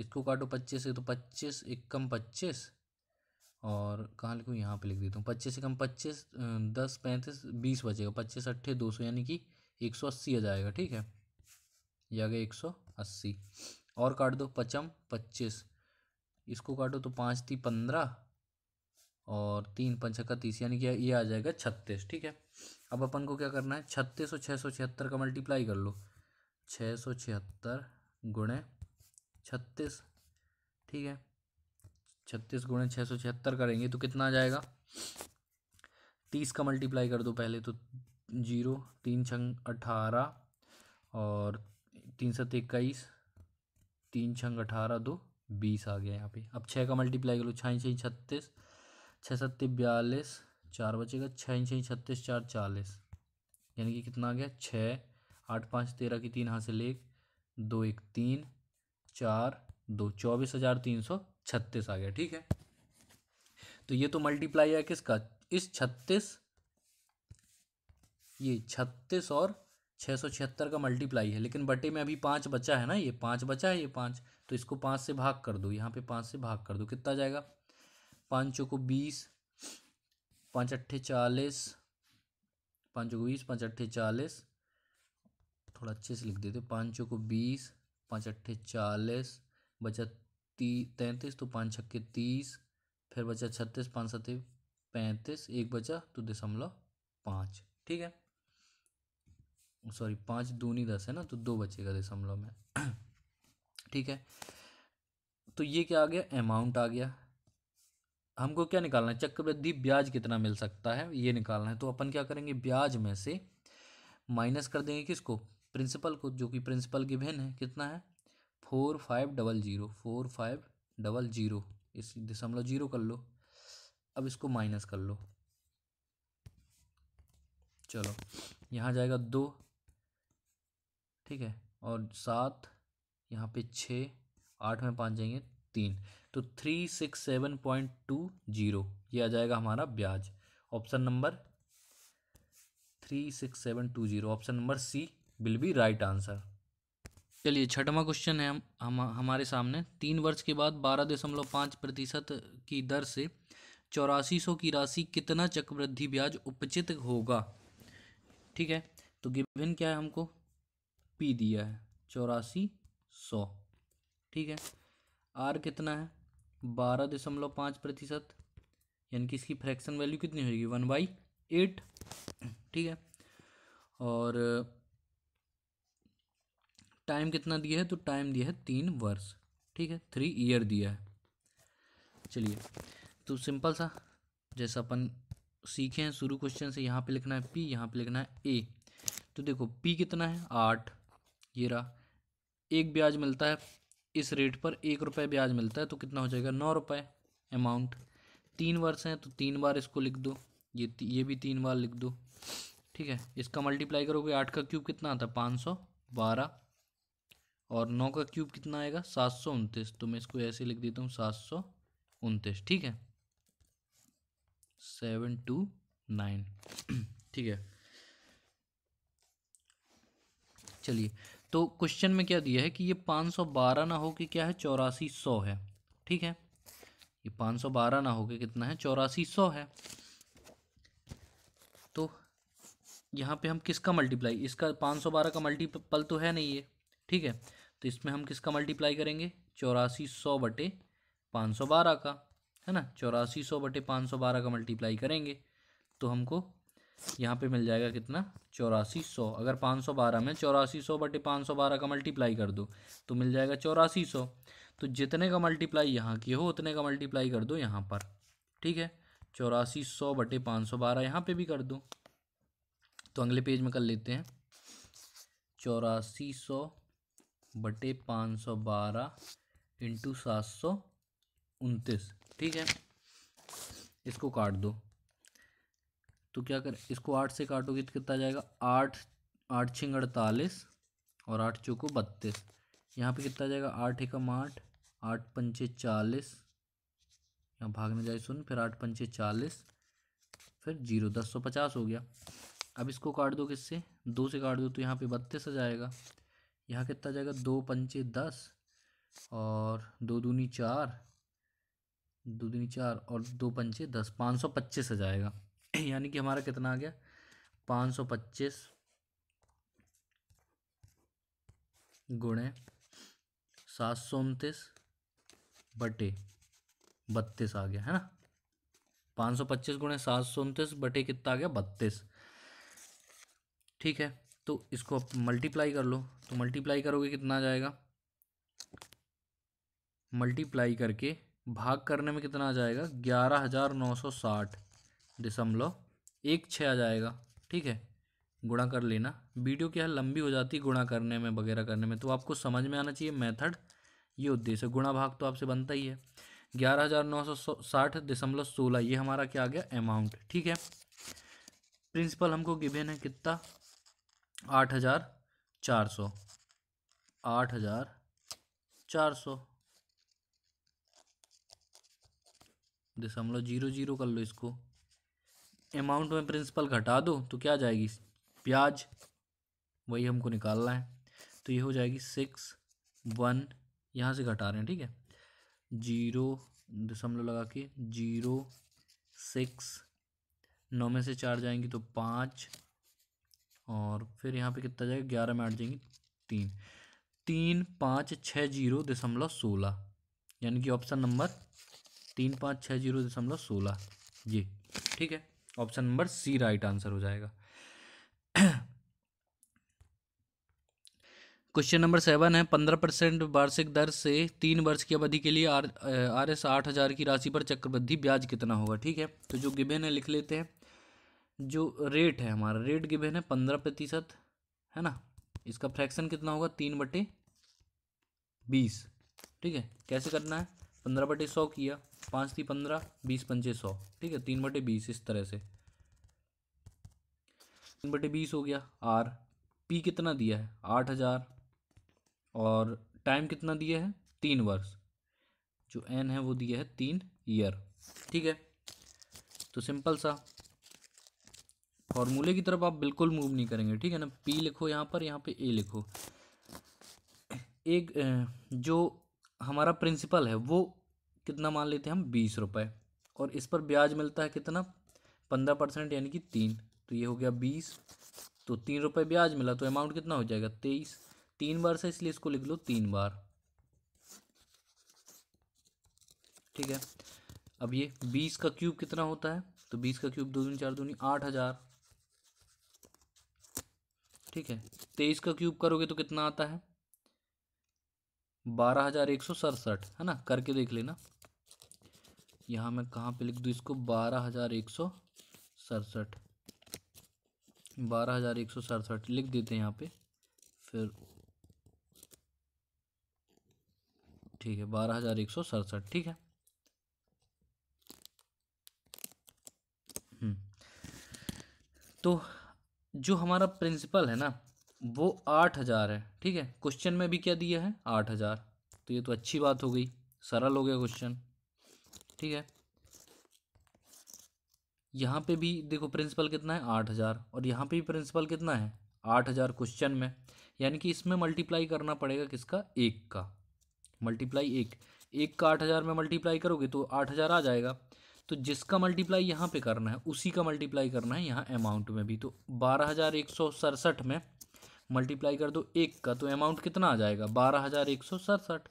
इसको काटो पच्चीस से तो पच्चीस एक कम पच्चीस और कहाँ लिखूँ यहाँ पे लिख देता हूँ पच्चीस से कम पच्चीस दस पैंतीस बीस बचेगा पच्चीस अट्ठे दो सौ यानी कि एक सौ अस्सी आ जाएगा ठीक है या आ गया एक सौ अस्सी और काट दो पचम पच्चीस इसको काटो तो पाँच थी पंद्रह और तीन पंचक्का तीस यानी कि ये आ जाएगा छत्तीस ठीक है अब अपन को क्या करना है छत्तीस और छः सौ छिहत्तर का मल्टीप्लाई कर लो छः सौ छिहत्तर गुणे छत्तीस ठीक है छत्तीस गुणे छः सौ छिहत्तर करेंगे तो कितना आ जाएगा तीस का मल्टीप्लाई कर दो पहले तो जीरो तीन छंग अठारह और तीन सत इक्कीस तीन छंग अठारह दो बीस आ गया यहाँ पे अब छः का मल्टीप्लाई कर लो छः छः छत्तीस छः सत्य बयालीस चार बचेगा छः छः छत्तीस चार चालीस यानी कि कितना आ गया छः आठ पाँच तेरह की तीन से एक दो एक तीन चार दो चौबीस हज़ार तीन सौ छत्तीस आ गया ठीक है तो ये तो मल्टीप्लाई है किसका इस छत्तीस ये छत्तीस और छः सौ छिहत्तर का मल्टीप्लाई है लेकिन बटे में अभी पाँच बचा है ना ये पाँच बचा है ये पाँच तो इसको पाँच से भाग कर दो यहाँ पे पाँच से भाग कर दो कितना जाएगा पाँचों को बीस पाँच अट्ठे चालीस पाँचों को बीस पाँच अट्ठे चालीस थोड़ा अच्छे से लिख देते पाँचों को बीस पाँच अट्ठे चालीस बचा ती तैंतीस तो पाँच छक्के तीस फिर बचा छत्तीस पाँच सत्ते पैंतीस एक बचा तो दशमलव पाँच ठीक है सॉरी पाँच दूनी दस है ना तो दो बचेगा दशमलव में ठीक है तो ये क्या आ गया अमाउंट आ गया हमको क्या निकालना है चक्रवृद्धि ब्याज कितना मिल सकता है ये निकालना है तो अपन क्या करेंगे ब्याज में से माइनस कर देंगे किसको प्रिंसिपल को जो कि प्रिंसिपल की बहन है कितना है four five double zero four five double zero इस दशमलव जीरो कर लो अब इसको माइनस कर लो चलो यहाँ जाएगा दो ठीक है और सात यहाँ पे छः आठ में पाँच जाएंगे तीन तो three six seven point two zero ये आ जाएगा हमारा ब्याज option number three six seven two zero option number C will be right answer चलिए छठवां क्वेश्चन है हम, हम हमारे सामने तीन वर्ष के बाद बारह दशमलव पाँच प्रतिशत की दर से चौरासी सौ की राशि कितना चक्रवृद्धि ब्याज उपचित होगा ठीक है तो गिवन क्या है हमको पी दिया है चौरासी सौ ठीक है आर कितना है बारह दशमलव पाँच प्रतिशत यानी कि इसकी फ्रैक्शन वैल्यू कितनी होगी वन बाई एट ठीक है और टाइम कितना दिया है तो टाइम दिया है तीन वर्ष ठीक है थ्री ईयर दिया है चलिए तो सिंपल सा जैसा अपन सीखे हैं शुरू क्वेश्चन से यहाँ पे लिखना है पी यहाँ पे लिखना है ए तो देखो पी कितना है आठ ये रहा एक ब्याज मिलता है इस रेट पर एक रुपये ब्याज मिलता है तो कितना हो जाएगा नौ रुपये अमाउंट तीन वर्ष हैं तो तीन बार इसको लिख दो ये ये भी तीन बार लिख दो ठीक है इसका मल्टीप्लाई करोगे आठ का क्यूब कितना आता है पाँच सौ बारह और नौ का क्यूब कितना आएगा सात सौ उनतीस तो मैं इसको ऐसे लिख देता हूँ सात सौ उनतीस ठीक है सेवन टू नाइन ठीक है चलिए तो क्वेश्चन में क्या दिया है कि ये पाँच सौ बारह ना हो क्या है चौरासी सौ है ठीक है ये पाँच सौ बारह ना हो कितना है चौरासी सौ है तो यहाँ पे हम किसका मल्टीप्लाई इसका पाँच सौ बारह का मल्टीपल तो है नहीं ये ठीक है तो इसमें हम किसका मल्टीप्लाई करेंगे चौरासी सौ बटे पाँच सौ बारह का है ना चौरासी सौ बटे पाँच सौ बारह का मल्टीप्लाई करेंगे तो हमको यहाँ पे मिल जाएगा कितना चौरासी सौ अगर पाँच सौ बारह में चौरासी सौ बटे पाँच सौ बारह का मल्टीप्लाई कर दो तो मिल जाएगा चौरासी सौ तो जितने का मल्टीप्लाई यहाँ की हो उतने का मल्टीप्लाई कर दो यहाँ पर ठीक है चौरासी सौ बटे पाँच सौ बारह यहाँ पर भी कर दो तो अगले पेज में कर लेते हैं चौरासी सौ बटे पाँच सौ बारह इंटू सात सौ उनतीस ठीक है इसको काट दो तो क्या कर इसको आठ से काटोगे तो कितना जाएगा आठ आठ छिंग अड़तालीस और आठ चौको बत्तीस यहाँ पे कितना जाएगा आठ एकम आठ आठ पंचे चालीस यहाँ भागने जाए सुन फिर आठ पंचे चालीस फिर जीरो दस सौ पचास हो गया अब इसको काट दो किससे दो से काट दो तो यहाँ पे बत्तीस आ जाएगा यहाँ कितना जाएगा दो पंचे दस और दो दूनी चार दो दूनी चार और दो पंचे दस पाँच सौ पच्चीस आ जाएगा यानी कि हमारा कितना आ गया पाँच सौ पच्चीस गुणे सात सौ उनतीस बटे बत्तीस आ गया है ना पाँच सौ पच्चीस गुणे सात सौ उनतीस बटे कितना आ गया बत्तीस ठीक है तो इसको आप मल्टीप्लाई कर लो तो मल्टीप्लाई करोगे कितना आ जाएगा मल्टीप्लाई करके भाग करने में कितना आ जाएगा ग्यारह हज़ार नौ सौ साठ दशमलव एक छः आ जाएगा ठीक है गुणा कर लेना वीडियो क्या है लंबी हो जाती है गुणा करने में वगैरह करने में तो आपको समझ में आना चाहिए मेथड ये उद्देश्य गुणा भाग तो आपसे बनता ही है ग्यारह हज़ार नौ सौ साठ दशमलव सोलह ये हमारा क्या आ गया अमाउंट ठीक है प्रिंसिपल हमको गिवेन है कितना आठ हज़ार चार सौ आठ हज़ार चार सौ दशमलव जीरो जीरो कर लो इसको अमाउंट में प्रिंसिपल घटा दो तो क्या जाएगी ब्याज वही हमको निकालना है तो ये हो जाएगी सिक्स वन यहाँ से घटा रहे हैं ठीक है जीरो दशमलव लगा के जीरो सिक्स नौ में से चार जाएंगी तो पाँच और फिर यहाँ पे कितना जाएगा ग्यारह में आठ जाएंगे तीन तीन पाँच छः जीरो दशमलव सोलह यानी कि ऑप्शन नंबर तीन पाँच छः जीरो दशमलव सोलह ये ठीक है option number C right answer हो जाएगा क्वेश्चन नंबर सेवन है पंद्रह परसेंट वार्षिक दर से तीन वर्ष की अवधि के लिए आर आर एस आठ हज़ार की राशि पर चक्रवृद्धि ब्याज कितना होगा ठीक है तो जो गिबेन है लिख लेते हैं जो रेट है हमारा रेट गिवेन है पंद्रह प्रतिशत है ना इसका फ्रैक्शन कितना होगा तीन बटे बीस ठीक है कैसे करना है पंद्रह बटे सौ किया पाँच थी पंद्रह बीस पंचे सौ ठीक है तीन बटे बीस इस तरह से तीन बटे बीस हो गया आर पी कितना दिया है आठ हज़ार और टाइम कितना दिया है तीन वर्ष जो एन है वो दिया है तीन ईयर ठीक है तो सिंपल सा फॉर्मूले की तरफ आप बिल्कुल मूव नहीं करेंगे ठीक है ना पी लिखो यहाँ पर यहाँ पे ए लिखो एक जो हमारा प्रिंसिपल है वो कितना मान लेते हैं हम बीस रुपये और इस पर ब्याज मिलता है कितना पंद्रह परसेंट यानी कि तीन तो ये हो गया बीस तो तीन रुपये ब्याज मिला तो अमाउंट कितना हो जाएगा तेईस तीन बार से इसलिए इसको लिख लो तीन बार ठीक है अब ये बीस का क्यूब कितना होता है तो बीस का क्यूब दो दूनी चार दूनी आठ हज़ार ठीक है तेईस का क्यूब करोगे तो कितना आता है बारह हज़ार एक सौ सड़सठ है ना करके देख लेना यहाँ मैं कहाँ पे लिख दूँ इसको बारह हज़ार एक सौ सड़सठ बारह हज़ार एक सौ सड़सठ लिख देते हैं यहाँ पे फिर ठीक है बारह हज़ार एक सौ सड़सठ ठीक है हम्म। तो जो हमारा प्रिंसिपल है ना वो आठ हज़ार है ठीक है क्वेश्चन में भी क्या दिया है आठ हज़ार तो ये तो अच्छी बात हो गई सरल हो गया क्वेश्चन ठीक है यहाँ पे भी देखो प्रिंसिपल कितना है आठ हज़ार और यहाँ पे भी प्रिंसिपल कितना है आठ हज़ार क्वेश्चन में यानी कि इसमें मल्टीप्लाई करना पड़ेगा किसका एक का मल्टीप्लाई एक एक का आठ हज़ार में मल्टीप्लाई करोगे तो आठ हज़ार आ जाएगा तो जिसका मल्टीप्लाई यहाँ पे करना है उसी का मल्टीप्लाई करना है यहाँ अमाउंट में भी तो बारह हज़ार एक सौ सड़सठ में मल्टीप्लाई कर दो एक का तो अमाउंट कितना आ जाएगा बारह हज़ार एक सौ सड़सठ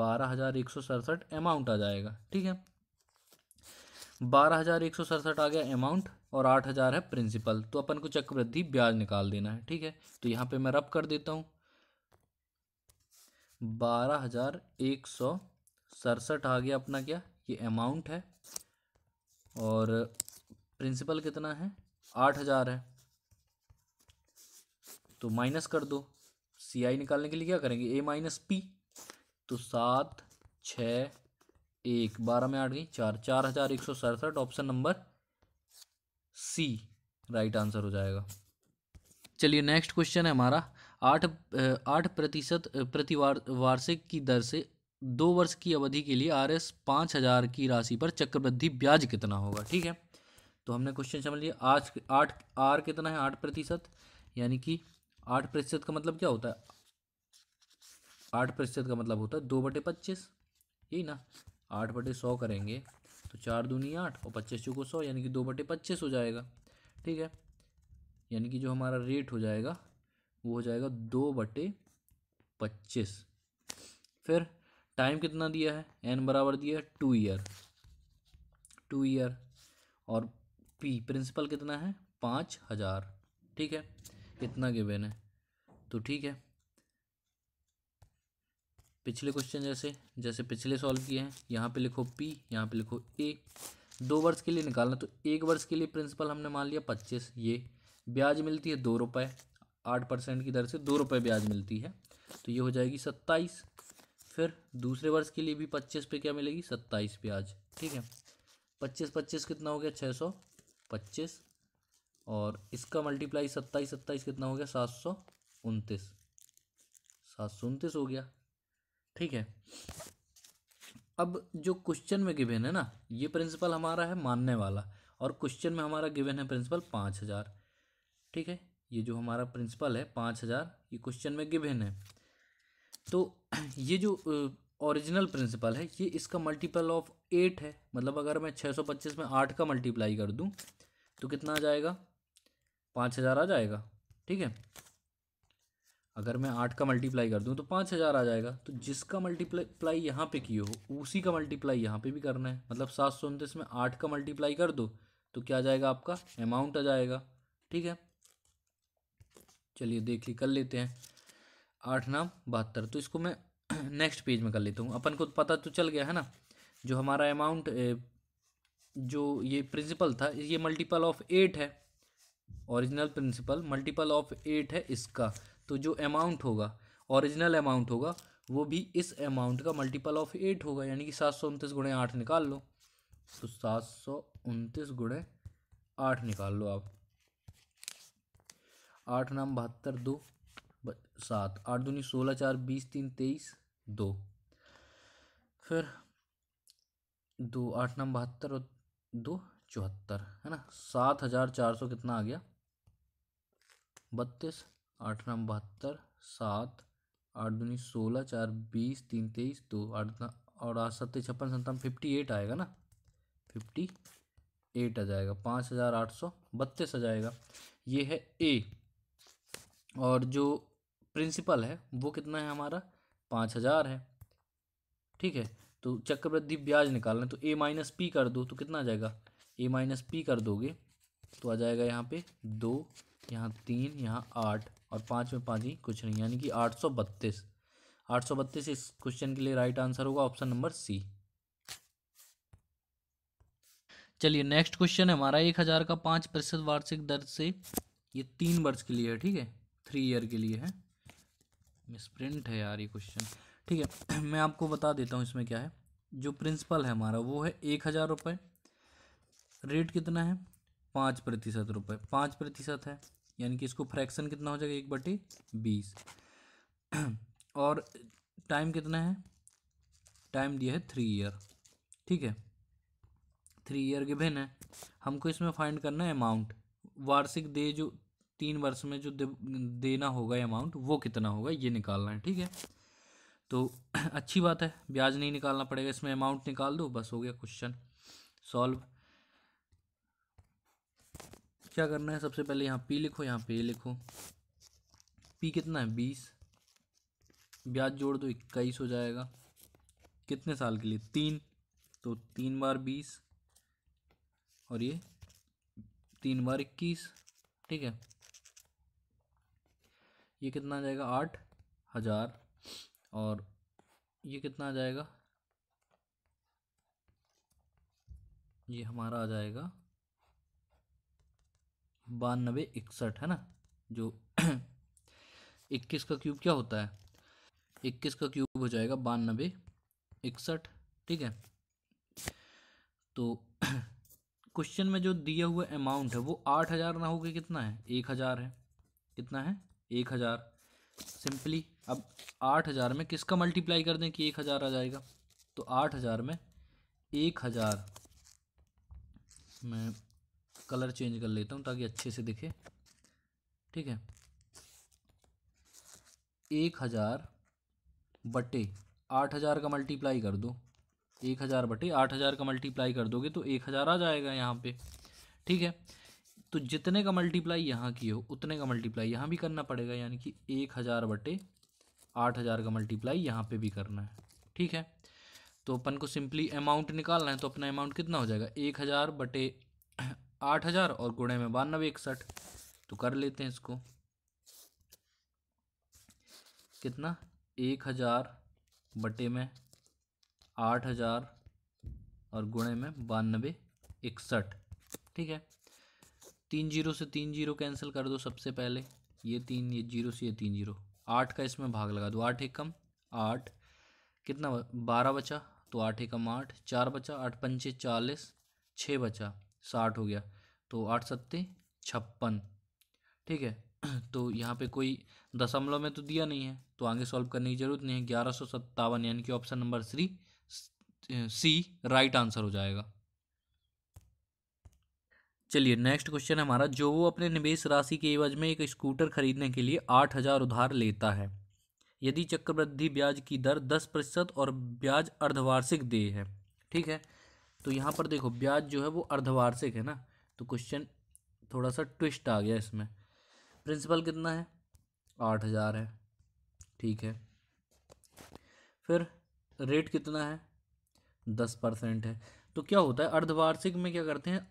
बारह हज़ार एक सौ सड़सठ अमाउंट आ जाएगा ठीक है बारह हज़ार एक सौ सड़सठ आ गया अमाउंट और आठ हज़ार है प्रिंसिपल तो अपन को चक्रवृद्धि ब्याज निकाल देना है ठीक है तो यहाँ पे मैं रब कर देता हूँ बारह हज़ार एक सौ सड़सठ आ गया अपना क्या ये अमाउंट है और प्रिंसिपल कितना है आठ हज़ार है तो माइनस कर दो सी आई निकालने के लिए क्या करेंगे ए माइनस पी तो सात छ एक बारह में आठ गई चार चार हज़ार एक सौ सड़सठ option number C right answer हो जाएगा चलिए नेक्स्ट क्वेश्चन है हमारा आठ आठ प्रतिशत प्रतिवार वार्षिक की दर से दो वर्ष की अवधि के लिए आर एस पाँच हज़ार की राशि पर चक्रवृद्धि ब्याज कितना होगा ठीक है तो हमने क्वेश्चन समझ लिया आज आठ आर कितना है आठ प्रतिशत यानी कि आठ प्रतिशत का मतलब क्या होता है आठ प्रतिशत का मतलब होता है दो बटे पच्चीस यही ना आठ बटे सौ करेंगे तो चार दूनी आठ और पच्चीस चौको सौ यानी कि दो बटे पच्चीस हो जाएगा ठीक है यानी कि जो हमारा रेट हो जाएगा वो हो जाएगा दो बटे पच्चीस फिर टाइम कितना दिया है एन बराबर दिया है टू ईयर टू ईयर और पी प्रिंसिपल कितना है पाँच हज़ार ठीक है इतना गिवेन है तो ठीक है पिछले क्वेश्चन जैसे जैसे पिछले सॉल्व किए हैं यहाँ पे लिखो पी यहाँ पे लिखो ए दो वर्ष के लिए निकालना तो एक वर्ष के लिए प्रिंसिपल हमने मान लिया पच्चीस ये ब्याज मिलती है दो रुपये आठ परसेंट की दर से दो रुपये ब्याज मिलती है तो ये हो जाएगी सत्ताईस फिर दूसरे वर्ष के लिए भी पच्चीस पे क्या मिलेगी सत्ताईस ब्याज ठीक है पच्चीस पच्चीस कितना हो गया छः सौ पच्चीस और इसका मल्टीप्लाई सत्ताईस सत्ताईस कितना हो गया सात सौ उनतीस सात सौ उनतीस हो गया ठीक है अब जो क्वेश्चन में गिवेन है ना ये प्रिंसिपल हमारा है मानने वाला और क्वेश्चन में हमारा गिवेन है प्रिंसिपल पाँच हज़ार ठीक है ये जो हमारा प्रिंसिपल है पाँच हज़ार ये क्वेश्चन में गिवेन है तो ये जो ओरिजिनल प्रिंसिपल है ये इसका मल्टीपल ऑफ एट है मतलब अगर मैं छः सौ पच्चीस में आठ का मल्टीप्लाई कर दूँ तो कितना आ जाएगा पाँच हज़ार आ जाएगा ठीक है अगर मैं आठ का मल्टीप्लाई कर दूँ तो पाँच हज़ार आ जाएगा तो जिसका मल्टीप्लाई यहाँ पे किए हो उसी का मल्टीप्लाई यहाँ पे भी करना है मतलब सात सौ उनतीस में आठ का मल्टीप्लाई कर दो तो क्या आ जाएगा आपका अमाउंट आ जाएगा ठीक है चलिए देख ली कर लेते हैं आठ नाम बहत्तर तो इसको मैं नेक्स्ट पेज में कर लेता हूँ अपन को तो पता तो चल गया है ना जो हमारा अमाउंट जो ये प्रिंसिपल था ये मल्टीपल ऑफ एट है original principal multiple of eight है इसका तो जो अमाउंट होगा ओरिजिनल अमाउंट होगा वो भी इस अमाउंट का मल्टीपल ऑफ एट होगा यानी कि सात सौ उनतीस गुणे आठ निकाल लो तो सात सौ उनतीस गुणे आठ निकाल लो आप आठ नाम बहत्तर दो सात आठ दूनी सोलह चार बीस तीन तेईस दो फिर दो आठ नौ बहत्तर और दो चौहत्तर है ना सात हज़ार चार सौ कितना आ गया बत्तीस आठ नौ बहत्तर सात आठ दूनी सोलह चार बीस तीन तेईस दो आठ और आठ सत्तर छप्पन सत्तावन फिफ्टी एट आएगा ना फिफ्टी एट आ जाएगा पाँच हज़ार आठ सौ बत्तीस आ जाएगा ये है ए और जो प्रिंसिपल है वो कितना है हमारा पाँच हज़ार है ठीक है तो चक्रवृद्धि ब्याज निकालना लें तो ए माइनस पी कर दो तो कितना आ जाएगा ए माइनस पी कर दोगे तो आ जाएगा यहाँ पे दो यहाँ तीन यहाँ आठ और पाँच में पाँच ही कुछ नहीं यानी कि आठ सौ बत्तीस आठ सौ बत्तीस इस क्वेश्चन के लिए राइट आंसर होगा ऑप्शन नंबर सी चलिए नेक्स्ट क्वेश्चन है हमारा एक हज़ार का पाँच प्रतिशत वार्षिक दर से ये तीन वर्ष के लिए है ठीक है थ्री ईयर के लिए है स्प्रिंट है यार ये क्वेश्चन ठीक है मैं आपको बता देता हूँ इसमें क्या है जो प्रिंसिपल है हमारा वो है एक हज़ार रुपये रेट कितना है पाँच प्रतिशत रुपये पाँच प्रतिशत है यानी कि इसको फ्रैक्शन कितना हो जाएगा एक बटी बीस और टाइम कितना है टाइम दिया है थ्री ईयर ठीक है थ्री ईयर गिवेन है हमको इसमें फाइंड करना है अमाउंट वार्षिक दे जो तीन वर्ष में जो देना होगा अमाउंट वो कितना होगा ये निकालना है ठीक है तो अच्छी बात है ब्याज नहीं निकालना पड़ेगा इसमें अमाउंट निकाल दो बस हो गया क्वेश्चन सॉल्व क्या करना है सबसे पहले यहाँ पी लिखो यहाँ पे लिखो पी कितना है बीस ब्याज जोड़ दो इक्कीस हो जाएगा कितने साल के लिए तीन तो तीन बार बीस और ये तीन बार इक्कीस ठीक है ये कितना आ जाएगा आठ हज़ार और ये कितना आ जाएगा ये हमारा आ जाएगा बानबे इकसठ है ना जो इक्कीस का क्यूब क्या होता है इक्कीस का क्यूब हो जाएगा बानबे इकसठ ठीक है तो क्वेश्चन में जो दिया हुआ अमाउंट है वो आठ हज़ार ना होके कितना है एक हज़ार है कितना है एक हज़ार सिंपली अब आठ हज़ार में किसका मल्टीप्लाई कर दें कि एक हज़ार आ जाएगा तो आठ हज़ार में एक हज़ार मैं कलर चेंज कर लेता हूँ ताकि अच्छे से दिखे ठीक है एक हज़ार बटे आठ हज़ार का मल्टीप्लाई कर दो एक हज़ार बटे आठ हज़ार का मल्टीप्लाई कर दोगे तो एक हज़ार आ जाएगा यहाँ पे ठीक है तो जितने का मल्टीप्लाई यहाँ की हो उतने का मल्टीप्लाई यहाँ भी करना पड़ेगा यानी कि एक हज़ार बटे आठ हज़ार का मल्टीप्लाई यहाँ पे भी करना है ठीक है तो अपन को सिंपली अमाउंट निकालना है तो अपना अमाउंट कितना हो जाएगा एक हज़ार बटे आठ हज़ार और गुणे में बानवे इकसठ तो कर लेते हैं इसको कितना एक हज़ार बटे में आठ हज़ार और गुणे में बानवे इकसठ ठीक है तीन जीरो से तीन जीरो कैंसिल कर दो सबसे पहले ये तीन ये जीरो से ये तीन जीरो आठ का इसमें भाग लगा दो आठ एकम आठ कितना बारह बचा तो आठ एकम आठ चार बचा आठ पंचे चालीस छः बचा साठ हो गया तो आठ सत्ते छप्पन ठीक है तो यहाँ पे कोई दशमलव में तो दिया नहीं है तो आगे सॉल्व करने की ज़रूरत नहीं है ग्यारह सौ सत्तावन यानी कि option number three C right answer हो जाएगा चलिए नेक्स्ट क्वेश्चन है हमारा जो वो अपने निवेश राशि के एवज में एक स्कूटर खरीदने के लिए आठ हज़ार उधार लेता है यदि चक्रवृद्धि ब्याज की दर दस प्रतिशत और ब्याज अर्धवार्षिक दे है ठीक है तो यहाँ पर देखो ब्याज जो है वो अर्धवार्षिक है ना तो क्वेश्चन थोड़ा सा ट्विस्ट आ गया इसमें प्रिंसिपल कितना है आठ हज़ार है ठीक है फिर रेट कितना है दस परसेंट है तो क्या होता है अर्धवार्षिक में क्या करते हैं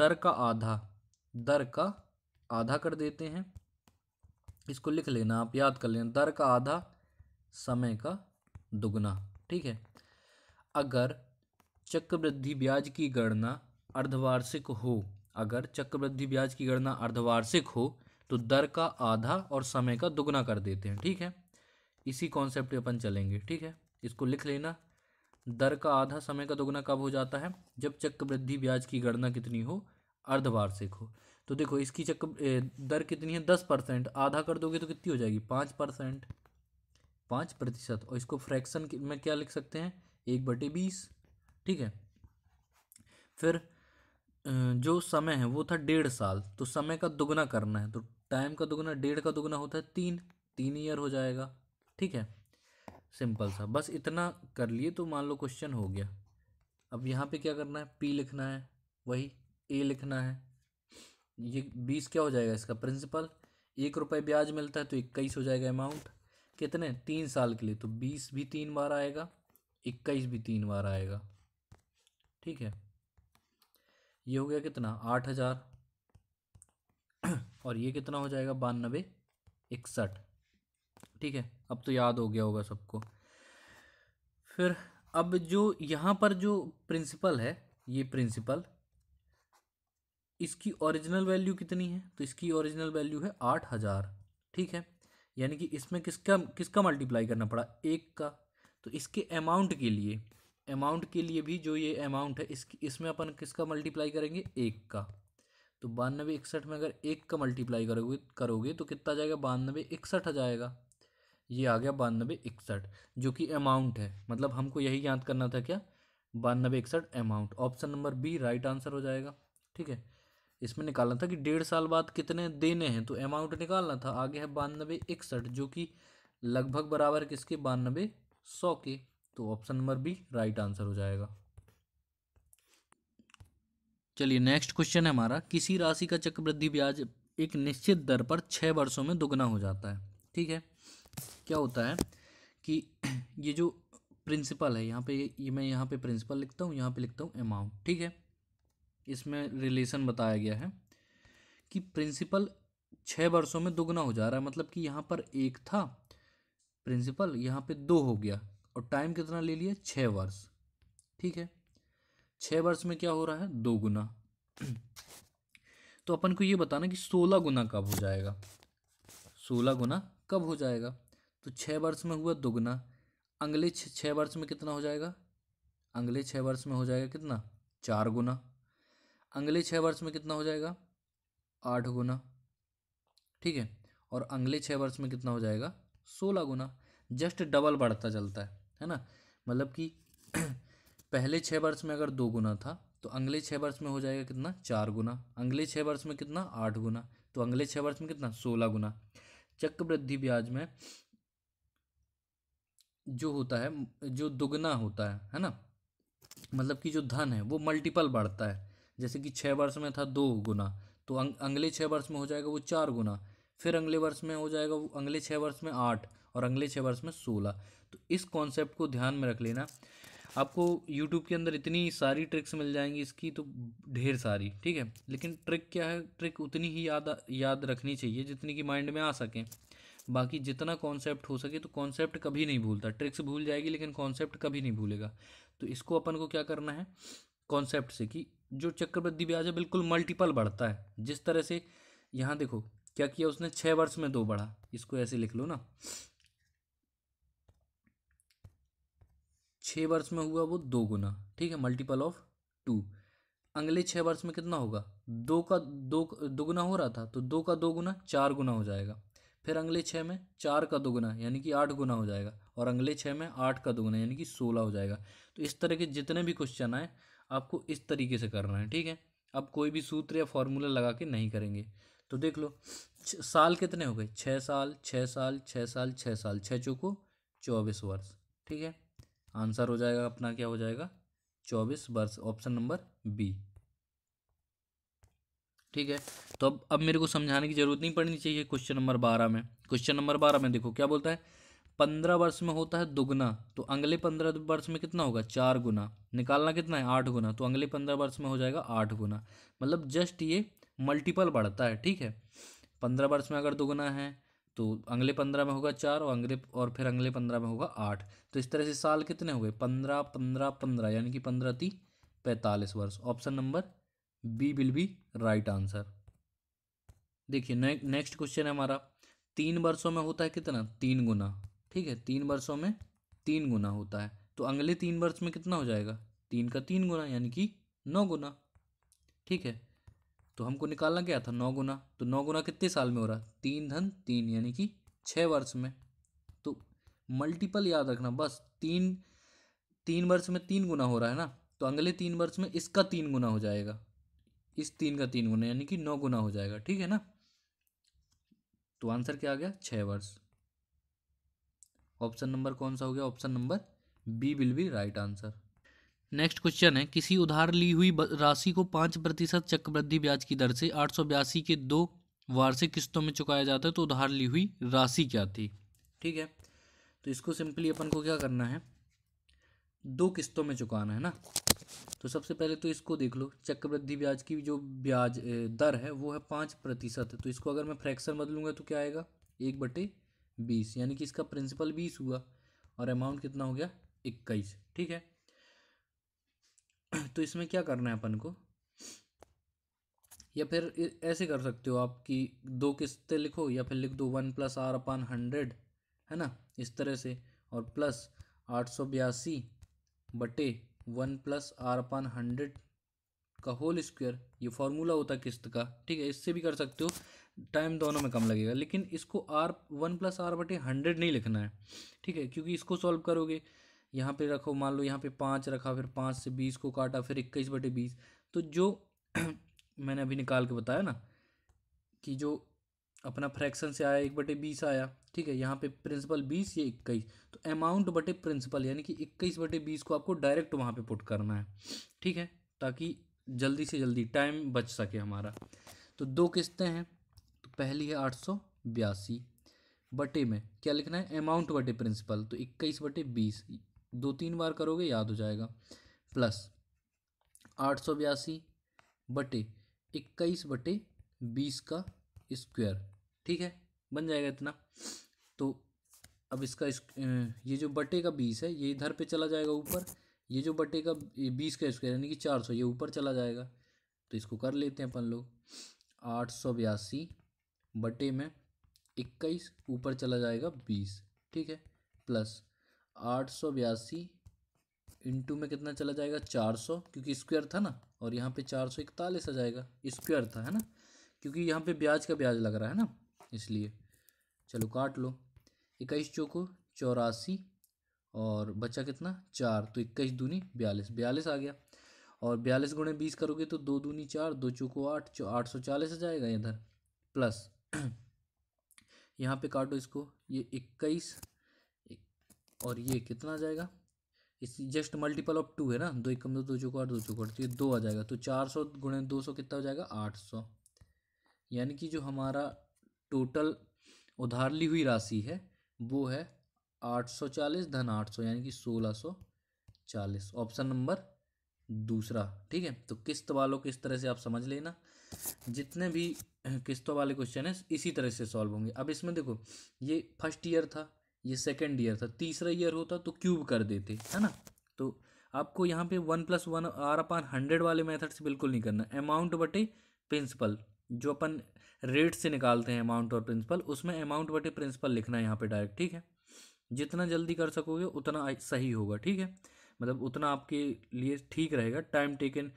दर का आधा दर का आधा कर देते हैं इसको लिख लेना आप याद कर लेना दर का आधा समय का दुगना ठीक है अगर चक्रवृद्धि ब्याज की गणना अर्धवार्षिक हो अगर चक्रवृद्धि ब्याज की गणना अर्धवार्षिक हो तो दर का आधा और समय का दुगना कर देते हैं ठीक है इसी कॉन्सेप्ट अपन चलेंगे ठीक है इसको लिख लेना दर का आधा समय का दोगुना कब हो जाता है जब चक्रवृद्धि ब्याज की गणना कितनी हो अर्धवार्षिक हो तो देखो इसकी चक्र दर कितनी है दस परसेंट आधा कर दोगे तो कितनी हो जाएगी पाँच परसेंट पाँच प्रतिशत और इसको फ्रैक्शन में क्या लिख सकते हैं एक बटे बीस ठीक है फिर जो समय है वो था डेढ़ साल तो समय का दोगुना करना है तो टाइम का दोगुना डेढ़ का दोगुना होता है तीन तीन ईयर हो जाएगा ठीक है सिंपल सा बस इतना कर लिए तो मान लो क्वेश्चन हो गया अब यहाँ पे क्या करना है पी लिखना है वही ए लिखना है ये बीस क्या हो जाएगा इसका प्रिंसिपल एक रुपये ब्याज मिलता है तो इक्कीस हो जाएगा अमाउंट कितने तीन साल के लिए तो बीस भी तीन बार आएगा इक्कीस भी तीन बार आएगा ठीक है ये हो गया कितना आठ हज़ार और ये कितना हो जाएगा बानबे इकसठ ठीक है अब तो याद हो गया होगा सबको फिर अब जो यहाँ पर जो प्रिंसिपल है ये प्रिंसिपल इसकी ओरिजिनल वैल्यू कितनी है तो इसकी ओरिजिनल वैल्यू है आठ हज़ार ठीक है यानी कि इसमें किसका किसका मल्टीप्लाई करना पड़ा एक का तो इसके अमाउंट के लिए अमाउंट के लिए भी जो ये अमाउंट है इसकी इसमें अपन किसका मल्टीप्लाई करेंगे एक का तो बानवे इकसठ में अगर एक का मल्टीप्लाई करोगे करोगे तो कितना जाएगा बानवे इकसठ आ जाएगा ये आ गया बानबे इकसठ जो कि अमाउंट है मतलब हमको यही याद करना था क्या बानबे इकसठ amount option number B right answer हो जाएगा ठीक है इसमें निकालना था कि डेढ़ साल बाद कितने देने हैं तो अमाउंट निकालना था आगे है बानबे इकसठ जो कि लगभग बराबर किसके बानबे सौ के तो option number B right answer हो जाएगा चलिए नेक्स्ट क्वेश्चन है हमारा किसी राशि का चक्रवृद्धि ब्याज एक निश्चित दर पर छः वर्षों में दुगना हो जाता है ठीक है क्या होता है कि ये जो प्रिंसिपल है यहाँ पे ये मैं यहाँ पे प्रिंसिपल लिखता हूँ यहाँ पे लिखता हूँ अमाउंट ठीक है इसमें रिलेशन बताया गया है कि प्रिंसिपल छः वर्षों में दोगुना हो जा रहा है मतलब कि यहाँ पर एक था प्रिंसिपल यहाँ पे दो हो गया और टाइम कितना ले लिया छः वर्ष ठीक है छः वर्ष में क्या हो रहा है दो गुना तो अपन को ये बताना कि सोलह गुना कब हो जाएगा सोलह गुना कब हो जाएगा तो छः वर्ष में हुआ दोगुना अगले छः वर्ष में कितना हो जाएगा अगले छः वर्ष में हो जाएगा कितना चार गुना अगले छः वर्ष में कितना हो जाएगा आठ गुना ठीक है और अगले छः वर्ष में कितना हो जाएगा सोलह गुना जस्ट डबल बढ़ता चलता है है ना मतलब कि पहले छः वर्ष में अगर दो गुना था तो अगले छः वर्ष में हो जाएगा कितना चार गुना अगले छः वर्ष में कितना आठ गुना तो अगले छः वर्ष में कितना सोलह गुना चक्रवृद्धि ब्याज में जो होता है जो दुगना होता है है ना मतलब कि जो धन है वो मल्टीपल बढ़ता है जैसे कि छः वर्ष में था दो गुना तो अं-, अगले छः वर्ष में हो जाएगा वो चार गुना फिर अगले वर्ष में हो जाएगा वो अगले छः वर्ष में आठ और अगले छः वर्ष में सोलह तो इस कॉन्सेप्ट को ध्यान में रख लेना आपको यूट्यूब के अंदर इतनी सारी ट्रिक्स मिल जाएंगी इसकी तो ढेर सारी ठीक है लेकिन ट्रिक क्या है ट्रिक उतनी ही याद याद रखनी चाहिए जितनी कि माइंड में आ सकें बाकी जितना कॉन्सेप्ट हो सके तो कॉन्सेप्ट कभी नहीं भूलता ट्रिक्स भूल जाएगी लेकिन कॉन्सेप्ट कभी नहीं भूलेगा तो इसको अपन को क्या करना है कॉन्सेप्ट से कि जो चक्रवृद्धि ब्याज है बिल्कुल मल्टीपल बढ़ता है जिस तरह से यहाँ देखो क्या किया उसने छः वर्ष में दो बढ़ा इसको ऐसे लिख लो ना छः वर्ष में हुआ वो दो गुना ठीक है मल्टीपल ऑफ टू अगले छः वर्ष में कितना होगा दो का दो दोगुना हो रहा था तो दो का दो गुना चार गुना हो जाएगा फिर अगले छः में चार का दोगुना यानी कि आठ गुना हो जाएगा और अगले छः में आठ का दोगुना यानी कि सोलह हो जाएगा तो इस तरह के जितने भी क्वेश्चन आए आपको इस तरीके से करना है ठीक है आप कोई भी सूत्र या फॉर्मूला लगा के नहीं करेंगे तो देख लो साल कितने हो गए छः साल छः साल छः साल छः साल छः चौको चौबीस वर्ष ठीक है आंसर हो जाएगा अपना क्या हो जाएगा चौबीस वर्ष ऑप्शन नंबर बी ठीक है तो अब अब मेरे को समझाने की जरूरत नहीं पड़नी चाहिए क्वेश्चन नंबर बारह में क्वेश्चन नंबर बारह में देखो क्या बोलता है पंद्रह वर्ष में होता है दुगना तो अगले पंद्रह वर्ष में कितना होगा चार गुना निकालना कितना है आठ गुना तो अगले पंद्रह वर्ष में हो जाएगा आठ गुना मतलब जस्ट ये मल्टीपल बढ़ता है ठीक है पंद्रह वर्ष में अगर दुगना है तो अगले पंद्रह में होगा चार और अगले और फिर अगले पंद्रह में होगा आठ तो इस तरह से साल कितने हो गए पंद्रह पंद्रह पंद्रह यानी कि पंद्रह थी पैंतालीस वर्ष option number B will be right answer देखिए ने, नेक्स्ट क्वेश्चन है हमारा तीन वर्षों में होता है कितना तीन गुना ठीक है तीन वर्षों में तीन गुना होता है तो अगले तीन वर्ष में कितना हो जाएगा तीन का तीन गुना यानी कि नौ गुना ठीक है तो हमको निकालना क्या था नौ गुना तो नौ गुना कितने साल में हो रहा तीन धन तीन यानी कि छः वर्ष में तो मल्टीपल याद रखना बस तीन तीन वर्ष में तीन गुना हो रहा है ना तो अगले तीन वर्ष में इसका तीन गुना हो जाएगा इस तीन का तीन गुना यानी कि नौ गुना हो जाएगा ठीक है ना तो आंसर क्या आ गया छः वर्ष ऑप्शन नंबर कौन सा हो गया option number B will be right answer next question है किसी उधार ली हुई राशि को पाँच प्रतिशत चक्रवृद्धि ब्याज की दर से आठ सौ बयासी के दो वार्षिक किस्तों में चुकाया जाता है तो उधार ली हुई राशि क्या थी ठीक है तो इसको सिंपली अपन को क्या करना है दो किस्तों में चुकाना है ना तो सबसे पहले तो इसको देख लो चक्रवृद्धि ब्याज की जो ब्याज दर है वो है पाँच प्रतिशत तो इसको अगर मैं फ्रैक्शन बदलूंगा तो क्या आएगा एक बटे बीस यानी कि इसका प्रिंसिपल बीस हुआ और अमाउंट कितना हो गया इक्कीस ठीक है तो इसमें क्या करना है अपन को या फिर ऐसे कर सकते हो आप कि दो किस्तें लिखो या फिर लिख दो one plus R upon hundred है ना इस तरह से और प्लस आठ सौ बयासी बटे one plus R upon hundred का होल स्क्वायर ये फॉर्मूला होता है किस्त का ठीक है इससे भी कर सकते हो टाइम दोनों में कम लगेगा लेकिन इसको आर वन प्लस आर बटे हंड्रेड नहीं लिखना है ठीक है क्योंकि इसको सॉल्व करोगे यहाँ पे रखो मान लो यहाँ पे पाँच रखा फिर पाँच से बीस को काटा फिर इक्कीस बटे बीस तो जो मैंने अभी निकाल के बताया ना कि जो अपना फ्रैक्शन से आया एक बटे बीस आया ठीक है यहाँ पे प्रिंसिपल बीस ये इक्कीस तो अमाउंट बटे प्रिंसिपल यानी कि इक्कीस बटे बीस को आपको डायरेक्ट वहाँ पे पुट करना है ठीक है ताकि जल्दी से जल्दी टाइम बच सके हमारा तो दो किस्तें हैं तो पहली है आठ सौ बयासी बटे में क्या लिखना है अमाउंट बटे प्रिंसिपल तो इक्कीस बटे बीस दो तीन बार करोगे याद हो जाएगा प्लस आठ सौ बयासी बटे इक्कीस बटे बीस का स्क्वायर ठीक है बन जाएगा इतना तो अब इसका इस, ये जो बटे का बीस है ये इधर पे चला जाएगा ऊपर ये जो बटे का बीस का स्क्वायर यानी कि चार सौ ये ऊपर चला जाएगा तो इसको कर लेते हैं अपन लोग आठ सौ बयासी बटे में इक्कीस ऊपर चला जाएगा बीस ठीक है प्लस आठ सौ बयासी इंटू में कितना चला जाएगा चार सौ क्योंकि स्क्वायर था ना और यहाँ पे चार सौ इकतालीस आ जाएगा स्क्वायर था है ना क्योंकि यहाँ पे ब्याज का ब्याज लग रहा है ना इसलिए चलो काट लो इक्कीस चौको चौरासी और बचा कितना चार तो इक्कीस दूनी बयालीस बयालीस आ गया और बयालीस गुणे बीस करोगे तो दो दूनी चार दो चौको आठ चौ आठ सौ चालीस आ जाएगा इधर प्लस यहाँ पे काटो इसको ये इक्कीस और ये कितना आ जाएगा इस जस्ट मल्टीपल ऑफ टू है ना दो एक कम दो चौक आठ दो चौक आठ तो ये दो आ जाएगा तो चार सौ गुणे दो सौ कितना हो जाएगा आठ सौ यानी कि जो हमारा टोटल उधार ली हुई राशि है वो है आठ सौ चालीस धन आठ सौ यानी कि सोलह सौ चालीस ऑप्शन नंबर दूसरा ठीक है तो किस्त वालों को इस तरह से आप समझ लेना जितने भी किस्तों वाले क्वेश्चन हैं इसी तरह से सॉल्व होंगे अब इसमें देखो ये फर्स्ट ईयर था ये सेकेंड ईयर था तीसरा ईयर होता तो क्यूब कर देते है ना तो आपको यहाँ पे one plus one R upon hundred वाले मेथड से बिल्कुल नहीं करना अमाउंट बटे प्रिंसिपल जो अपन रेट से निकालते हैं अमाउंट और प्रिंसिपल उसमें अमाउंट बटे प्रिंसिपल लिखना है यहाँ पे डायरेक्ट ठीक है जितना जल्दी कर सकोगे उतना सही होगा ठीक है मतलब उतना आपके लिए ठीक रहेगा टाइम टेकन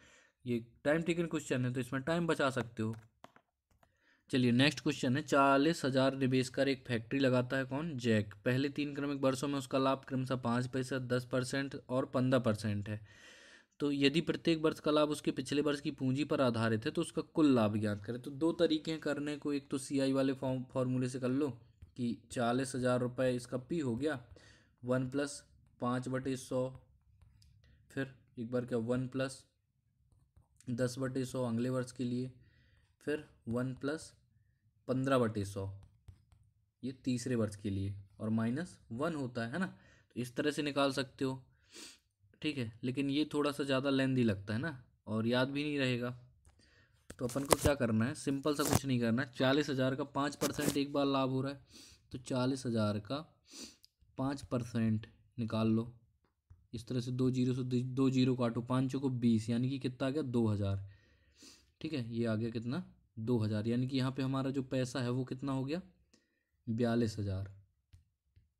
ये टाइम टेकन क्वेश्चन है तो इसमें टाइम बचा सकते हो चलिए नेक्स्ट क्वेश्चन है चालीस हजार निवेश कर एक फैक्ट्री लगाता है कौन जैक पहले तीन क्रमिक वर्षों में उसका लाभ क्रमशः पाँच प्रतिशत दस परसेंट और पंद्रह परसेंट है तो यदि प्रत्येक वर्ष का लाभ उसके पिछले वर्ष की पूंजी पर आधारित है तो उसका कुल लाभ ज्ञात करें तो दो तरीके हैं करने को एक तो सी वाले फॉर्म फॉर्मूले से कर लो कि चालीस हज़ार रुपये इसका पी हो गया वन प्लस पाँच बटे सौ फिर एक बार क्या वन प्लस दस बटे सौ अगले वर्ष के लिए फिर वन प्लस पंद्रह बटे सौ ये तीसरे वर्ष के लिए और माइनस वन होता है ना तो इस तरह से निकाल सकते हो ठीक है लेकिन ये थोड़ा सा ज़्यादा लेंदी लगता है ना और याद भी नहीं रहेगा तो अपन को क्या करना है सिंपल सा कुछ नहीं करना है चालीस हज़ार का पाँच परसेंट एक बार लाभ हो रहा है तो चालीस हज़ार का पाँच परसेंट निकाल लो इस तरह से दो जीरो से दो जीरो काटो पाँच को बीस यानी कि कितना आ गया दो हज़ार ठीक है ये आ गया कितना दो हज़ार यानी कि यहाँ पे हमारा जो पैसा है वो कितना हो गया बयालीस हज़ार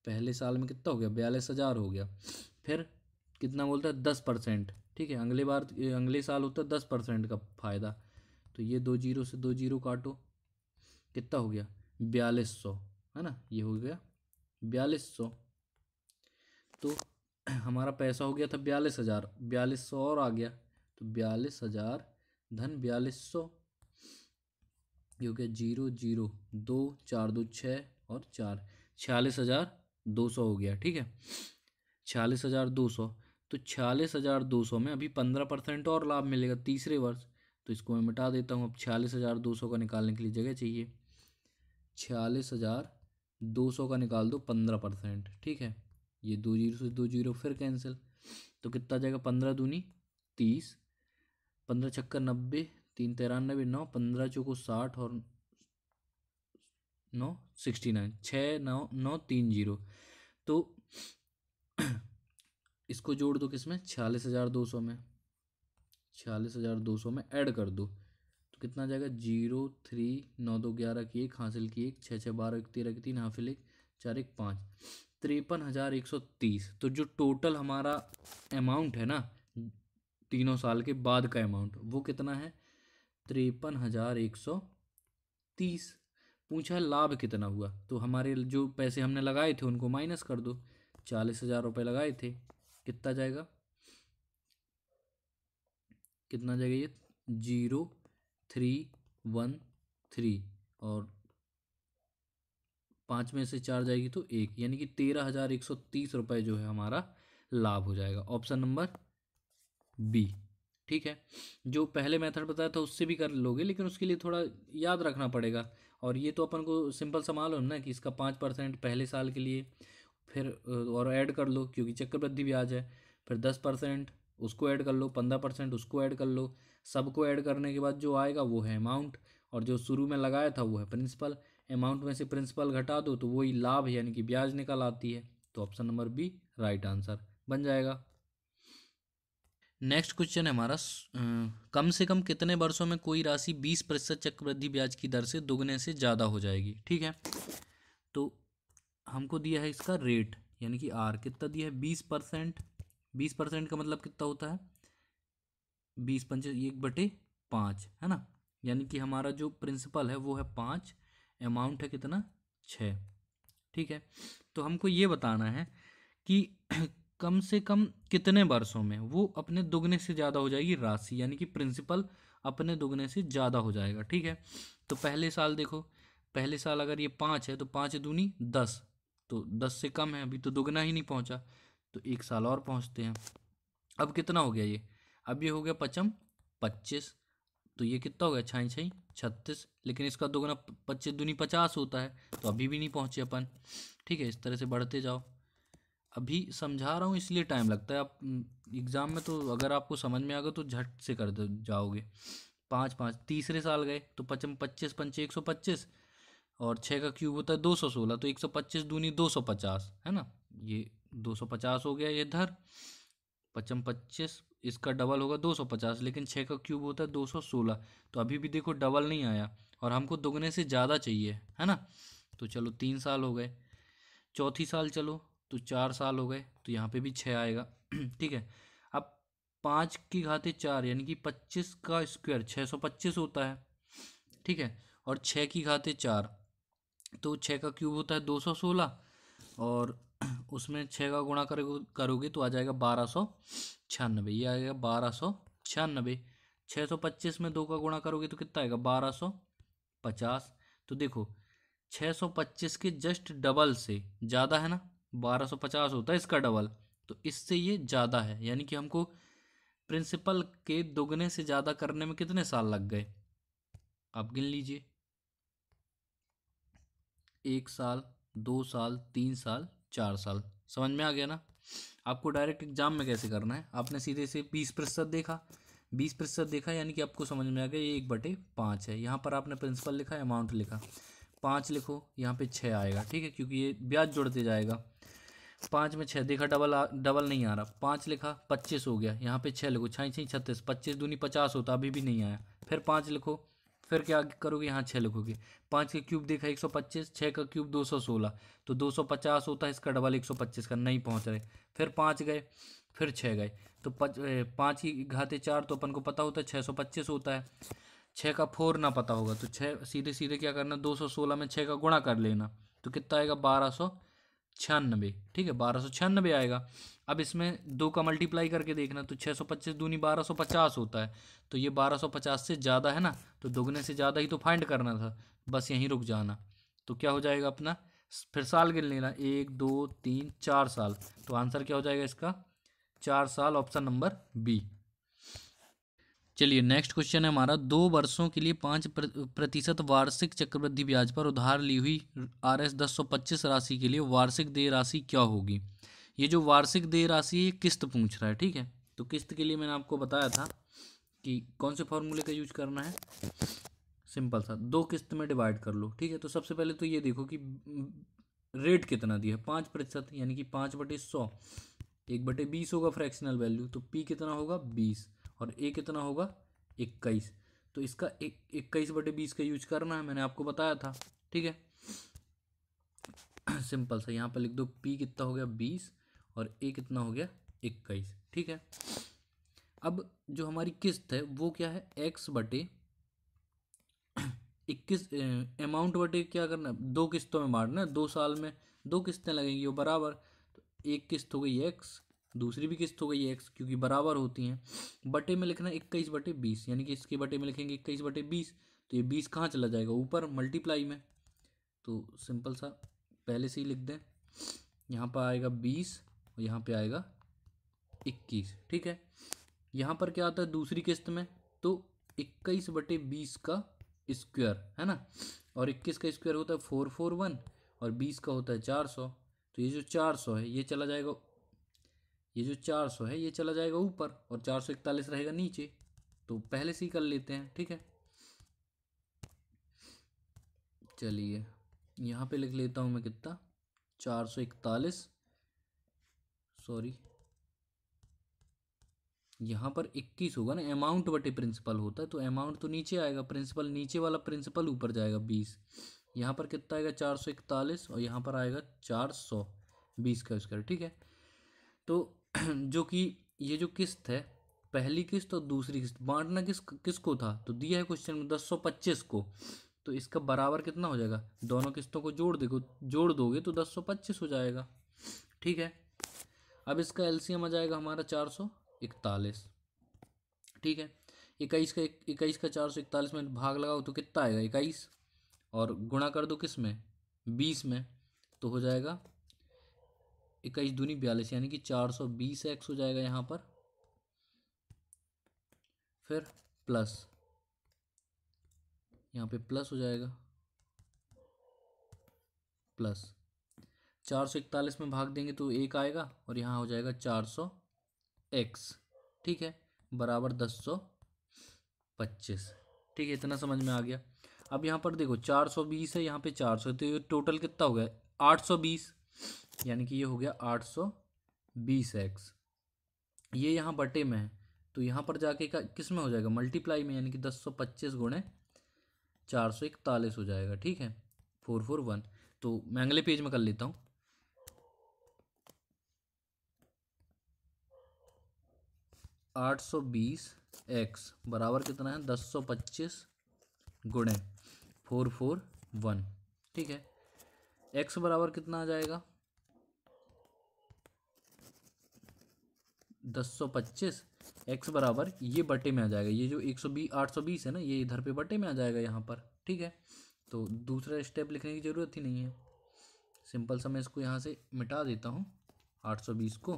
पहले साल में कितना हो गया बयालीस हज़ार हो गया फिर कितना बोलता है दस परसेंट ठीक है अगले बार अगले साल होता है दस परसेंट का फ़ायदा तो ये दो जीरो से दो जीरो काटो कितना हो गया बयालीस सौ है ना ये हो गया बयालीस सौ तो हमारा पैसा हो गया था बयालीस हज़ार बयालीस सौ और आ गया तो बयालीस हज़ार धन बयालीस सौ जो कि जीरो जीरो दो चार दो छः और चार छियालीस हज़ार दो सौ हो गया ठीक है छियालीस हज़ार दो सौ तो छियालीस हज़ार दो सौ में अभी पंद्रह परसेंट और लाभ मिलेगा तीसरे वर्ष तो इसको मैं मिटा देता हूँ अब छियालीस हज़ार दो सौ का निकालने के लिए जगह चाहिए छियालीस हज़ार दो सौ का निकाल दो पंद्रह परसेंट ठीक है ये दो जीरो से दो जीरो फिर कैंसिल तो कितना जाएगा पंद्रह दूनी तीस पंद्रह छक्कर नब्बे तीन तिरानबे नौ पंद्रह चौको साठ और नौ सिक्सटी नाइन छः नौ नौ तीन जीरो तो इसको जोड़ दो किस में छियालीस हज़ार दो सौ में छियालीस हज़ार दो सौ में ऐड कर दो तो कितना आ जाएगा जीरो थ्री नौ दो ग्यारह की एक हासिल की एक छः छः बारह एक तेरह की तीन हाफिल एक चार एक पाँच तिरपन हज़ार एक सौ तीस तो जो टोटल हमारा अमाउंट है ना तीनों साल के बाद का अमाउंट वो कितना है तिरपन हज़ार एक सौ तीस पूछा लाभ कितना हुआ तो हमारे जो पैसे हमने लगाए थे उनको माइनस कर दो चालीस हज़ार रुपये लगाए थे कितना जाएगा कितना जाएगा ये जीरो थ्री वन थ्री और पाँच में से चार जाएगी तो एक यानी कि तेरह हज़ार एक सौ तीस रुपये जो है हमारा लाभ हो जाएगा ऑप्शन नंबर बी ठीक है जो पहले मेथड बताया था उससे भी कर लोगे लेकिन उसके लिए थोड़ा याद रखना पड़ेगा और ये तो अपन को सिंपल संभालो ना कि इसका पाँच परसेंट पहले साल के लिए फिर और ऐड कर लो क्योंकि चक्रवृद्धि ब्याज है फिर दस परसेंट उसको ऐड कर लो पंद्रह परसेंट उसको ऐड कर लो सबको ऐड करने के बाद जो आएगा वो है अमाउंट और जो शुरू में लगाया था वो है प्रिंसिपल अमाउंट में से प्रिंसिपल घटा दो तो वही लाभ यानी कि ब्याज निकल आती है तो option number B right answer बन जाएगा नेक्स्ट क्वेश्चन है हमारा कम से कम कितने वर्षों में कोई राशि बीस प्रतिशत चक्रवृद्धि ब्याज की दर से दोगुने से ज़्यादा हो जाएगी ठीक है तो हमको दिया है इसका रेट यानी कि आर कितना दिया है बीस परसेंट बीस परसेंट का मतलब कितना होता है बीस पंच एक बटे पाँच है ना यानी कि हमारा जो प्रिंसिपल है वो है पाँच अमाउंट है कितना छः ठीक है तो हमको ये बताना है कि कम से कम कितने वर्षों में वो अपने दोगुने से ज़्यादा हो जाएगी राशि यानी कि प्रिंसिपल अपने दोगुने से ज़्यादा हो जाएगा ठीक है तो पहले साल देखो पहले साल अगर ये पाँच है तो पाँच दूनी दस तो दस से कम है अभी तो दोगुना ही नहीं पहुँचा तो एक साल और पहुँचते हैं अब कितना हो गया ये अब ये हो गया पचम पच्चीस तो ये कितना हो गया छाई छाई छत्तीस लेकिन इसका दोगुना पच्चीस दूनी पचास होता है तो अभी भी नहीं पहुँचे अपन ठीक है इस तरह से बढ़ते जाओ अभी समझा रहा हूँ इसलिए टाइम लगता है आप एग्ज़ाम हम्म, में तो अगर आपको समझ में आ गया तो झट से कर जाओगे पाँच पाँच तीसरे साल गए तो पचम पच्चीस पंचे एक सौ पच्चीस और छः का क्यूब होता है दो सौ सोलह तो एक सौ पच्चीस दूनी दो सौ पचास है ना ये दो सौ पचास हो गया इधर पचम पच्चीस इसका डबल होगा दो सौ पचास लेकिन छः का क्यूब होता है दो सौ सोलह तो अभी भी देखो डबल नहीं आया और हमको दोगुने से ज़्यादा चाहिए है ना तो चलो तीन साल हो गए चौथी साल चलो तो चार साल हो गए तो यहाँ पे भी छः आएगा ठीक है अब पाँच की घाते चार यानी कि पच्चीस का स्क्वायर छः सौ पच्चीस होता है ठीक है और छः की घाते चार तो छः का क्यूब होता है दो सौ सोलह और उसमें छः का गुणा करो करोगे तो आ जाएगा बारह सौ छियानबे ये आएगा बारह सौ छियानबे छः सौ पच्चीस में दो का गुणा करोगे तो कितना आएगा बारह सौ पचास तो देखो छः सौ पच्चीस के जस्ट डबल से ज़्यादा है ना 1250 होता है इसका डबल तो इससे ये ज़्यादा है यानी कि हमको प्रिंसिपल के दोगुने से ज़्यादा करने में कितने साल लग गए आप गिन लीजिए एक साल दो साल तीन साल चार साल समझ में आ गया ना आपको डायरेक्ट एग्जाम में कैसे करना है आपने सीधे से बीस प्रतिशत देखा बीस प्रतिशत देखा यानी कि आपको समझ में आ गया ये एक बटे पाँच है यहाँ पर आपने प्रिंसिपल लिखा अमाउंट लिखा पाँच लिखो यहाँ पे छः आएगा ठीक है क्योंकि ये ब्याज जुड़ते जाएगा पाँच में छः देखा डबल आ, डबल नहीं आ रहा पाँच लिखा पच्चीस हो गया यहाँ पे छः लिखो छाई छाई छत्तीस पच्चीस दूनी पचास होता अभी भी नहीं आया फिर पाँच लिखो फिर क्या करोगे यहाँ छः लिखोगे पाँच का क्यूब देखा एक सौ पच्चीस छः का क्यूब दो सौ सोलह तो दो सौ पचास होता है इसका डबल एक सौ पच्चीस का नहीं पहुँच रहे फिर पाँच गए फिर छः गए तो पाँच की घाते चार तो अपन को पता होता है छः सौ पच्चीस होता है छः का फोर ना पता होगा तो छः सीधे सीधे क्या करना दो सौ सोलह में छः का गुणा कर लेना तो कितना आएगा बारह सौ छियानबे ठीक है बारह सौ छियानबे आएगा अब इसमें दो का मल्टीप्लाई करके देखना तो छः सौ पच्चीस दूनी बारह सौ पचास होता है तो ये बारह सौ पचास से ज़्यादा है ना तो दोगुने से ज़्यादा ही तो फाइंड करना था बस यहीं रुक जाना तो क्या हो जाएगा अपना फिर साल गिन लेना एक दो तीन चार साल तो आंसर क्या हो जाएगा इसका चार साल ऑप्शन नंबर बी चलिए नेक्स्ट क्वेश्चन है हमारा दो वर्षों के लिए पाँच प्रतिशत वार्षिक चक्रवृद्धि ब्याज पर उधार ली हुई आर एस दस सौ पच्चीस राशि के लिए वार्षिक देय राशि क्या होगी ये जो वार्षिक देय राशि है किस्त पूछ रहा है ठीक है तो किस्त के लिए मैंने आपको बताया था कि कौन से फॉर्मूले का यूज करना है सिंपल सा दो किस्त में डिवाइड कर लो ठीक है तो सबसे पहले तो ये देखो कि रेट कितना दिया है पाँच प्रतिशत यानी कि पाँच बटे सौ एक बटे बीस होगा फ्रैक्शनल वैल्यू तो पी कितना होगा बीस और ए कितना होगा इक्कीस तो इसका एक इक्कीस बटे बीस का यूज करना है मैंने आपको बताया था ठीक है सिंपल सा यहाँ पर लिख दो पी कितना हो गया बीस और ए कितना हो गया इक्कीस ठीक है अब जो हमारी किस्त है वो क्या है एक्स बटे इक्कीस अमाउंट बटे क्या करना है दो किस्तों में बांटना है दो साल में दो किस्तें लगेंगी वो बराबर तो एक किस्त हो गई एक्स दूसरी भी किस्त हो गई एक्स क्योंकि बराबर होती हैं बटे में लिखना इक्कीस बटे बीस यानी कि इसके बटे में लिखेंगे इक्कीस बटे बीस तो ये बीस कहाँ चला जाएगा ऊपर मल्टीप्लाई में तो सिंपल सा पहले से ही लिख दें यहाँ पर आएगा बीस और यहाँ पर आएगा इक्कीस ठीक है यहाँ पर क्या आता है दूसरी किस्त में तो इक्कीस बटे बीस का स्क्वायर है ना और इक्कीस का स्क्वायर होता है फोर फोर वन और बीस का होता है चार सौ तो ये जो चार सौ है ये चला जाएगा ये जो चार सौ है ये चला जाएगा ऊपर और चार सौ इकतालीस रहेगा नीचे तो पहले से ही कर लेते हैं ठीक है चलिए यहाँ पे लिख लेता हूँ मैं कितना चार सौ इकतालीस सॉरी यहाँ पर इक्कीस होगा ना अमाउंट बटे प्रिंसिपल होता है तो अमाउंट तो नीचे आएगा प्रिंसिपल नीचे वाला प्रिंसिपल ऊपर जाएगा बीस यहाँ पर कितना आएगा चार सौ इकतालीस और यहाँ पर आएगा चार सौ बीस का स्क्वायर ठीक है तो जो कि ये जो किस्त है पहली किस्त और दूसरी किस्त बांटना किस किसको था तो दिया है क्वेश्चन में दस सौ पच्चीस को तो इसका बराबर कितना हो जाएगा दोनों किस्तों को जोड़ देखो जोड़ दोगे तो दस सौ पच्चीस हो जाएगा ठीक है अब इसका एलसीएम आ जाएगा हमारा चार सौ इकतालीस ठीक है इक्कीस का इक्कीस का चार सौ इकतालीस में भाग लगाओ तो कितना आएगा इक्कीस और गुणा कर दो किस में बीस में तो हो जाएगा इक्कीस दूनी बयालीस यानी कि चार सौ बीस एक्स हो जाएगा यहाँ पर फिर प्लस यहाँ पे प्लस हो जाएगा प्लस चार सौ इकतालीस में भाग देंगे तो एक आएगा और यहाँ हो जाएगा चार सौ एक्स ठीक है बराबर दस सौ पच्चीस ठीक है इतना समझ में आ गया अब यहाँ पर देखो चार सौ बीस है यहाँ पे चार सौ तो ये टोटल कितना हो गया आठ सौ बीस यानी कि ये हो गया आठ सौ बीस एक्स ये यहाँ बटे में है तो यहाँ पर जाके का किस में हो जाएगा मल्टीप्लाई में यानी कि दस सौ पच्चीस गुणे चार सौ इकतालीस हो जाएगा ठीक है फोर फोर वन तो मैं अगले पेज में कर लेता हूँ आठ सौ बीस एक्स बराबर कितना है दस सौ पच्चीस गुणे फोर फोर वन ठीक है एक्स बराबर कितना आ जाएगा दस सौ पच्चीस एक्स बराबर ये बटे में आ जाएगा ये जो एक सौ बीस आठ सौ बीस है ना ये इधर पे बटे में आ जाएगा यहाँ पर ठीक है तो दूसरा स्टेप लिखने की ज़रूरत ही नहीं है सिंपल सा मैं इसको यहाँ से मिटा देता हूँ आठ सौ बीस को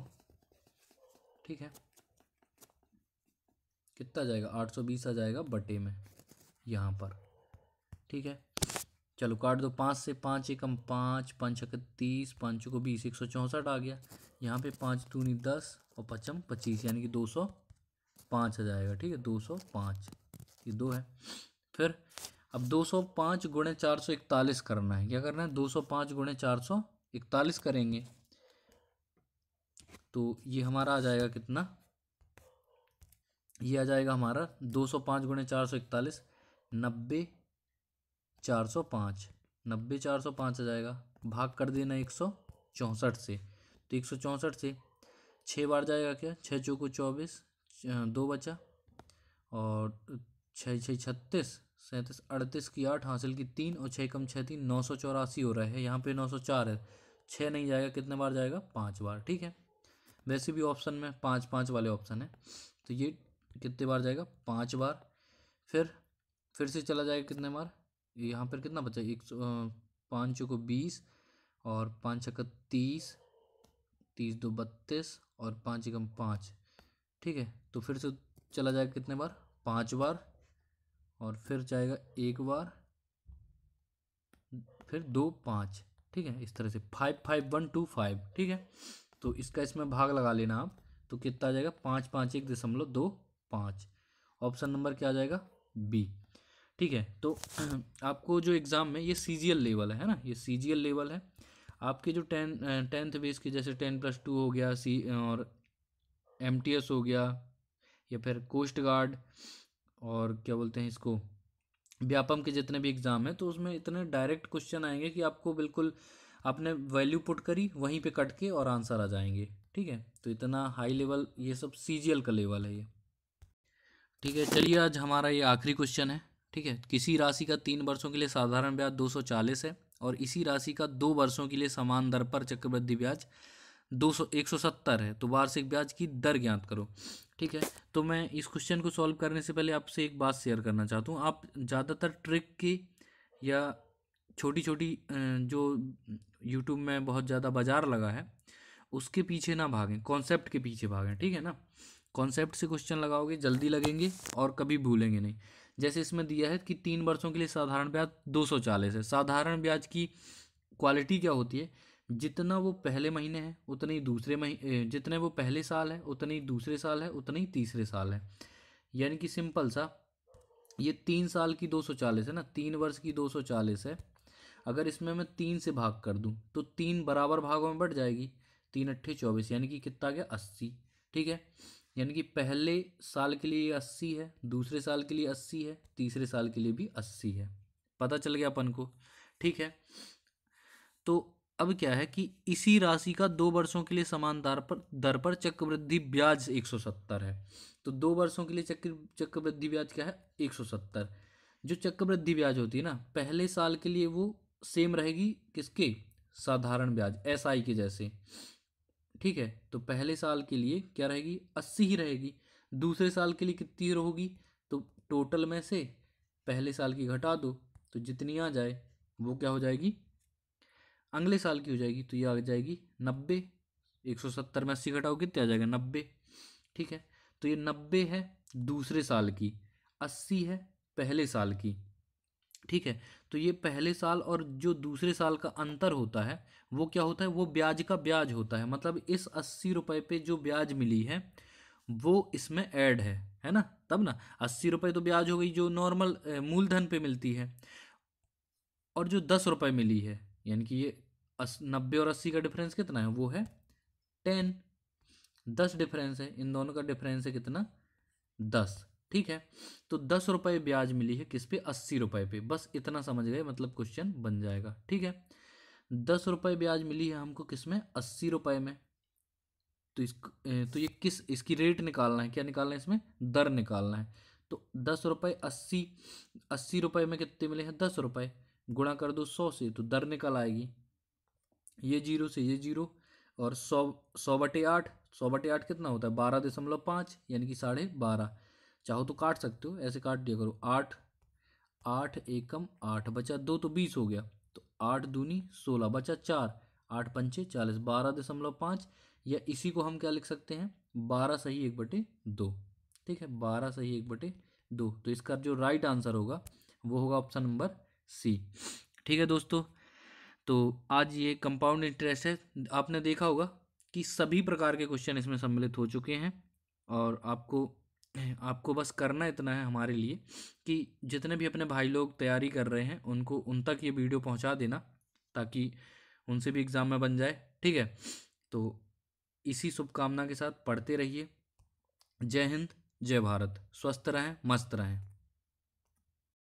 ठीक है कितना जाएगा आठ सौ बीस आ जाएगा बटे में यहाँ पर ठीक है चलो काट दो पाँच से पाँच एकम पाँच पाँच छः तीस पाँच को बीस एक सौ चौंसठ आ गया यहाँ पे पाँच दूनी दस और पचम पच्चीस यानी कि दो सौ पाँच आ जाएगा ठीक है दो सौ पाँच ये दो है फिर अब दो सौ पाँच गुणे चार सौ इकतालीस करना है क्या करना है दो सौ पाँच गुणे चार सौ इकतालीस करेंगे तो ये हमारा आ जाएगा कितना ये आ जाएगा हमारा दो सौ पाँच गुणे चार सौ इकतालीस नब्बे चार सौ पाँच नब्बे चार सौ पाँच आ जाएगा भाग कर देना एक सौ चौंसठ से तो एक सौ चौंसठ से छः बार जाएगा क्या छः चौको चौबीस दो बचा और छः छः छत्तीस सैंतीस अड़तीस की आठ हासिल की तीन और छः कम छः तीन नौ सौ चौरासी हो रहा है यहाँ पे नौ सौ चार है छः नहीं जाएगा कितने बार जाएगा पाँच बार ठीक है वैसे भी ऑप्शन में पाँच पाँच वाले ऑप्शन है तो ये कितने बार जाएगा पाँच बार फिर फिर से चला जाएगा कितने बार यहाँ पर कितना बचा एक सौ पाँच को बीस और पाँच छक्का तीस तीस दो बत्तीस और पाँच एकम पाँच ठीक है तो फिर से चला जाएगा कितने बार पाँच बार और फिर जाएगा एक बार फिर दो पाँच ठीक है इस तरह से five five one two five ठीक है तो इसका इसमें भाग लगा लेना आप तो कितना आ जाएगा पाँच पाँच एक दशमलव दो पाँच ऑप्शन नंबर क्या आ जाएगा बी ठीक है तो आपको जो एग्ज़ाम में ये सी लेवल है ना ये सी लेवल है आपके जो टेन टेंथ बेस के जैसे टेन प्लस टू हो गया सी और एम टी एस हो गया या फिर कोस्ट गार्ड और क्या बोलते हैं इसको व्यापम के जितने भी एग्ज़ाम हैं तो उसमें इतने डायरेक्ट क्वेश्चन आएंगे कि आपको बिल्कुल आपने वैल्यू पुट करी वहीं पे कट के और आंसर आ जाएंगे ठीक है तो इतना हाई लेवल ये सब सी का लेवल है ये ठीक है चलिए आज हमारा ये आखिरी क्वेश्चन है ठीक है किसी राशि का तीन वर्षों के लिए साधारण ब्याज चालीस है और इसी राशि का दो वर्षों के लिए समान दर पर चक्रवृद्धि ब्याज दो सौ एक सौ सत्तर है तो वार्षिक ब्याज की दर ज्ञात करो ठीक है तो मैं इस क्वेश्चन को सॉल्व करने से पहले आपसे एक बात शेयर करना चाहता हूँ आप ज़्यादातर ट्रिक की या छोटी छोटी जो यूट्यूब में बहुत ज़्यादा बाजार लगा है उसके पीछे ना भागें कॉन्सेप्ट के पीछे भागें ठीक है ना कॉन्सेप्ट से क्वेश्चन लगाओगे जल्दी लगेंगे और कभी भूलेंगे नहीं जैसे इसमें दिया है कि तीन वर्षों के लिए साधारण ब्याज दो सौ चालीस है साधारण ब्याज की क्वालिटी क्या होती है जितना वो पहले महीने है उतने ही दूसरे महीने जितने वो पहले साल है उतने ही दूसरे साल है उतने ही तीसरे साल है यानी कि सिंपल सा ये तीन साल की दो सौ चालीस है ना तीन वर्ष की दो सौ चालीस है अगर इसमें मैं तीन से भाग कर दूँ तो तीन बराबर भागों में बढ़ जाएगी तीन अट्ठे चौबीस यानी कि कितना गया अस्सी ठीक है यानी कि पहले साल के लिए अस्सी है दूसरे साल के लिए अस्सी है तीसरे साल के लिए भी अस्सी है पता चल गया अपन को ठीक है तो अब क्या है कि इसी राशि का दो वर्षों के लिए समान दर पर दर पर चक्रवृद्धि ब्याज एक सौ सत्तर है तो दो वर्षों के लिए चक्र चक्रवृद्धि ब्याज क्या है एक सौ सत्तर जो चक्रवृद्धि ब्याज होती है ना पहले साल के लिए वो सेम रहेगी किसके साधारण ब्याज एस SI के जैसे ठीक है तो पहले साल के लिए क्या रहेगी अस्सी ही रहेगी दूसरे साल के लिए कितनी होगी तो टोटल में से पहले साल की घटा दो तो जितनी आ जाए वो क्या हो जाएगी अगले साल की हो जाएगी तो ये आ जाएगी नब्बे एक सौ सत्तर में अस्सी घटाओ कितने आ जाएगा नब्बे ठीक है तो ये नब्बे है दूसरे साल की अस्सी है पहले साल की ठीक है तो ये पहले साल और जो दूसरे साल का अंतर होता है वो क्या होता है वो ब्याज का ब्याज होता है मतलब इस अस्सी रुपये पे जो ब्याज मिली है वो इसमें ऐड है है ना तब ना अस्सी रुपये तो ब्याज हो गई जो नॉर्मल मूलधन पे मिलती है और जो दस रुपये मिली है यानी कि ये अस नब्बे और अस्सी का डिफरेंस कितना है वो है टेन दस डिफरेंस है इन दोनों का डिफरेंस है कितना दस ठीक है तो दस रुपये ब्याज मिली है किस पे अस्सी रुपये पे बस इतना समझ गए मतलब क्वेश्चन बन जाएगा ठीक है दस रुपये ब्याज मिली है हमको किस में अस्सी रुपये में तो इस तो ये किस इसकी रेट निकालना है क्या निकालना है इसमें दर निकालना है तो दस रुपये अस्सी अस्सी रुपये में कितने मिले हैं दस रुपये गुणा कर दो सौ से तो दर निकल आएगी ये जीरो से ये जीरो और सौ सौ बटे आठ सौ बटे आठ कितना होता है बारह दशमलव पाँच यानी कि साढ़े बारह चाहो तो काट सकते हो ऐसे काट दिया करो आठ आठ एकम आठ बचा दो तो बीस हो गया तो आठ दूनी सोलह बचा चार आठ पंचे चालीस बारह दशमलव पाँच या इसी को हम क्या लिख सकते हैं बारह सही एक बटे दो ठीक है बारह सही एक बटे दो तो इसका जो राइट आंसर होगा वो होगा ऑप्शन नंबर सी ठीक है दोस्तों तो आज ये कंपाउंड इंटरेस्ट है आपने देखा होगा कि सभी प्रकार के क्वेश्चन इसमें सम्मिलित हो चुके हैं और आपको आपको बस करना इतना है हमारे लिए कि जितने भी अपने भाई लोग तैयारी कर रहे हैं उनको उन तक ये वीडियो पहुंचा देना ताकि उनसे भी एग्ज़ाम में बन जाए ठीक है तो इसी शुभकामना के साथ पढ़ते रहिए जय हिंद जय भारत स्वस्थ रहें मस्त रहें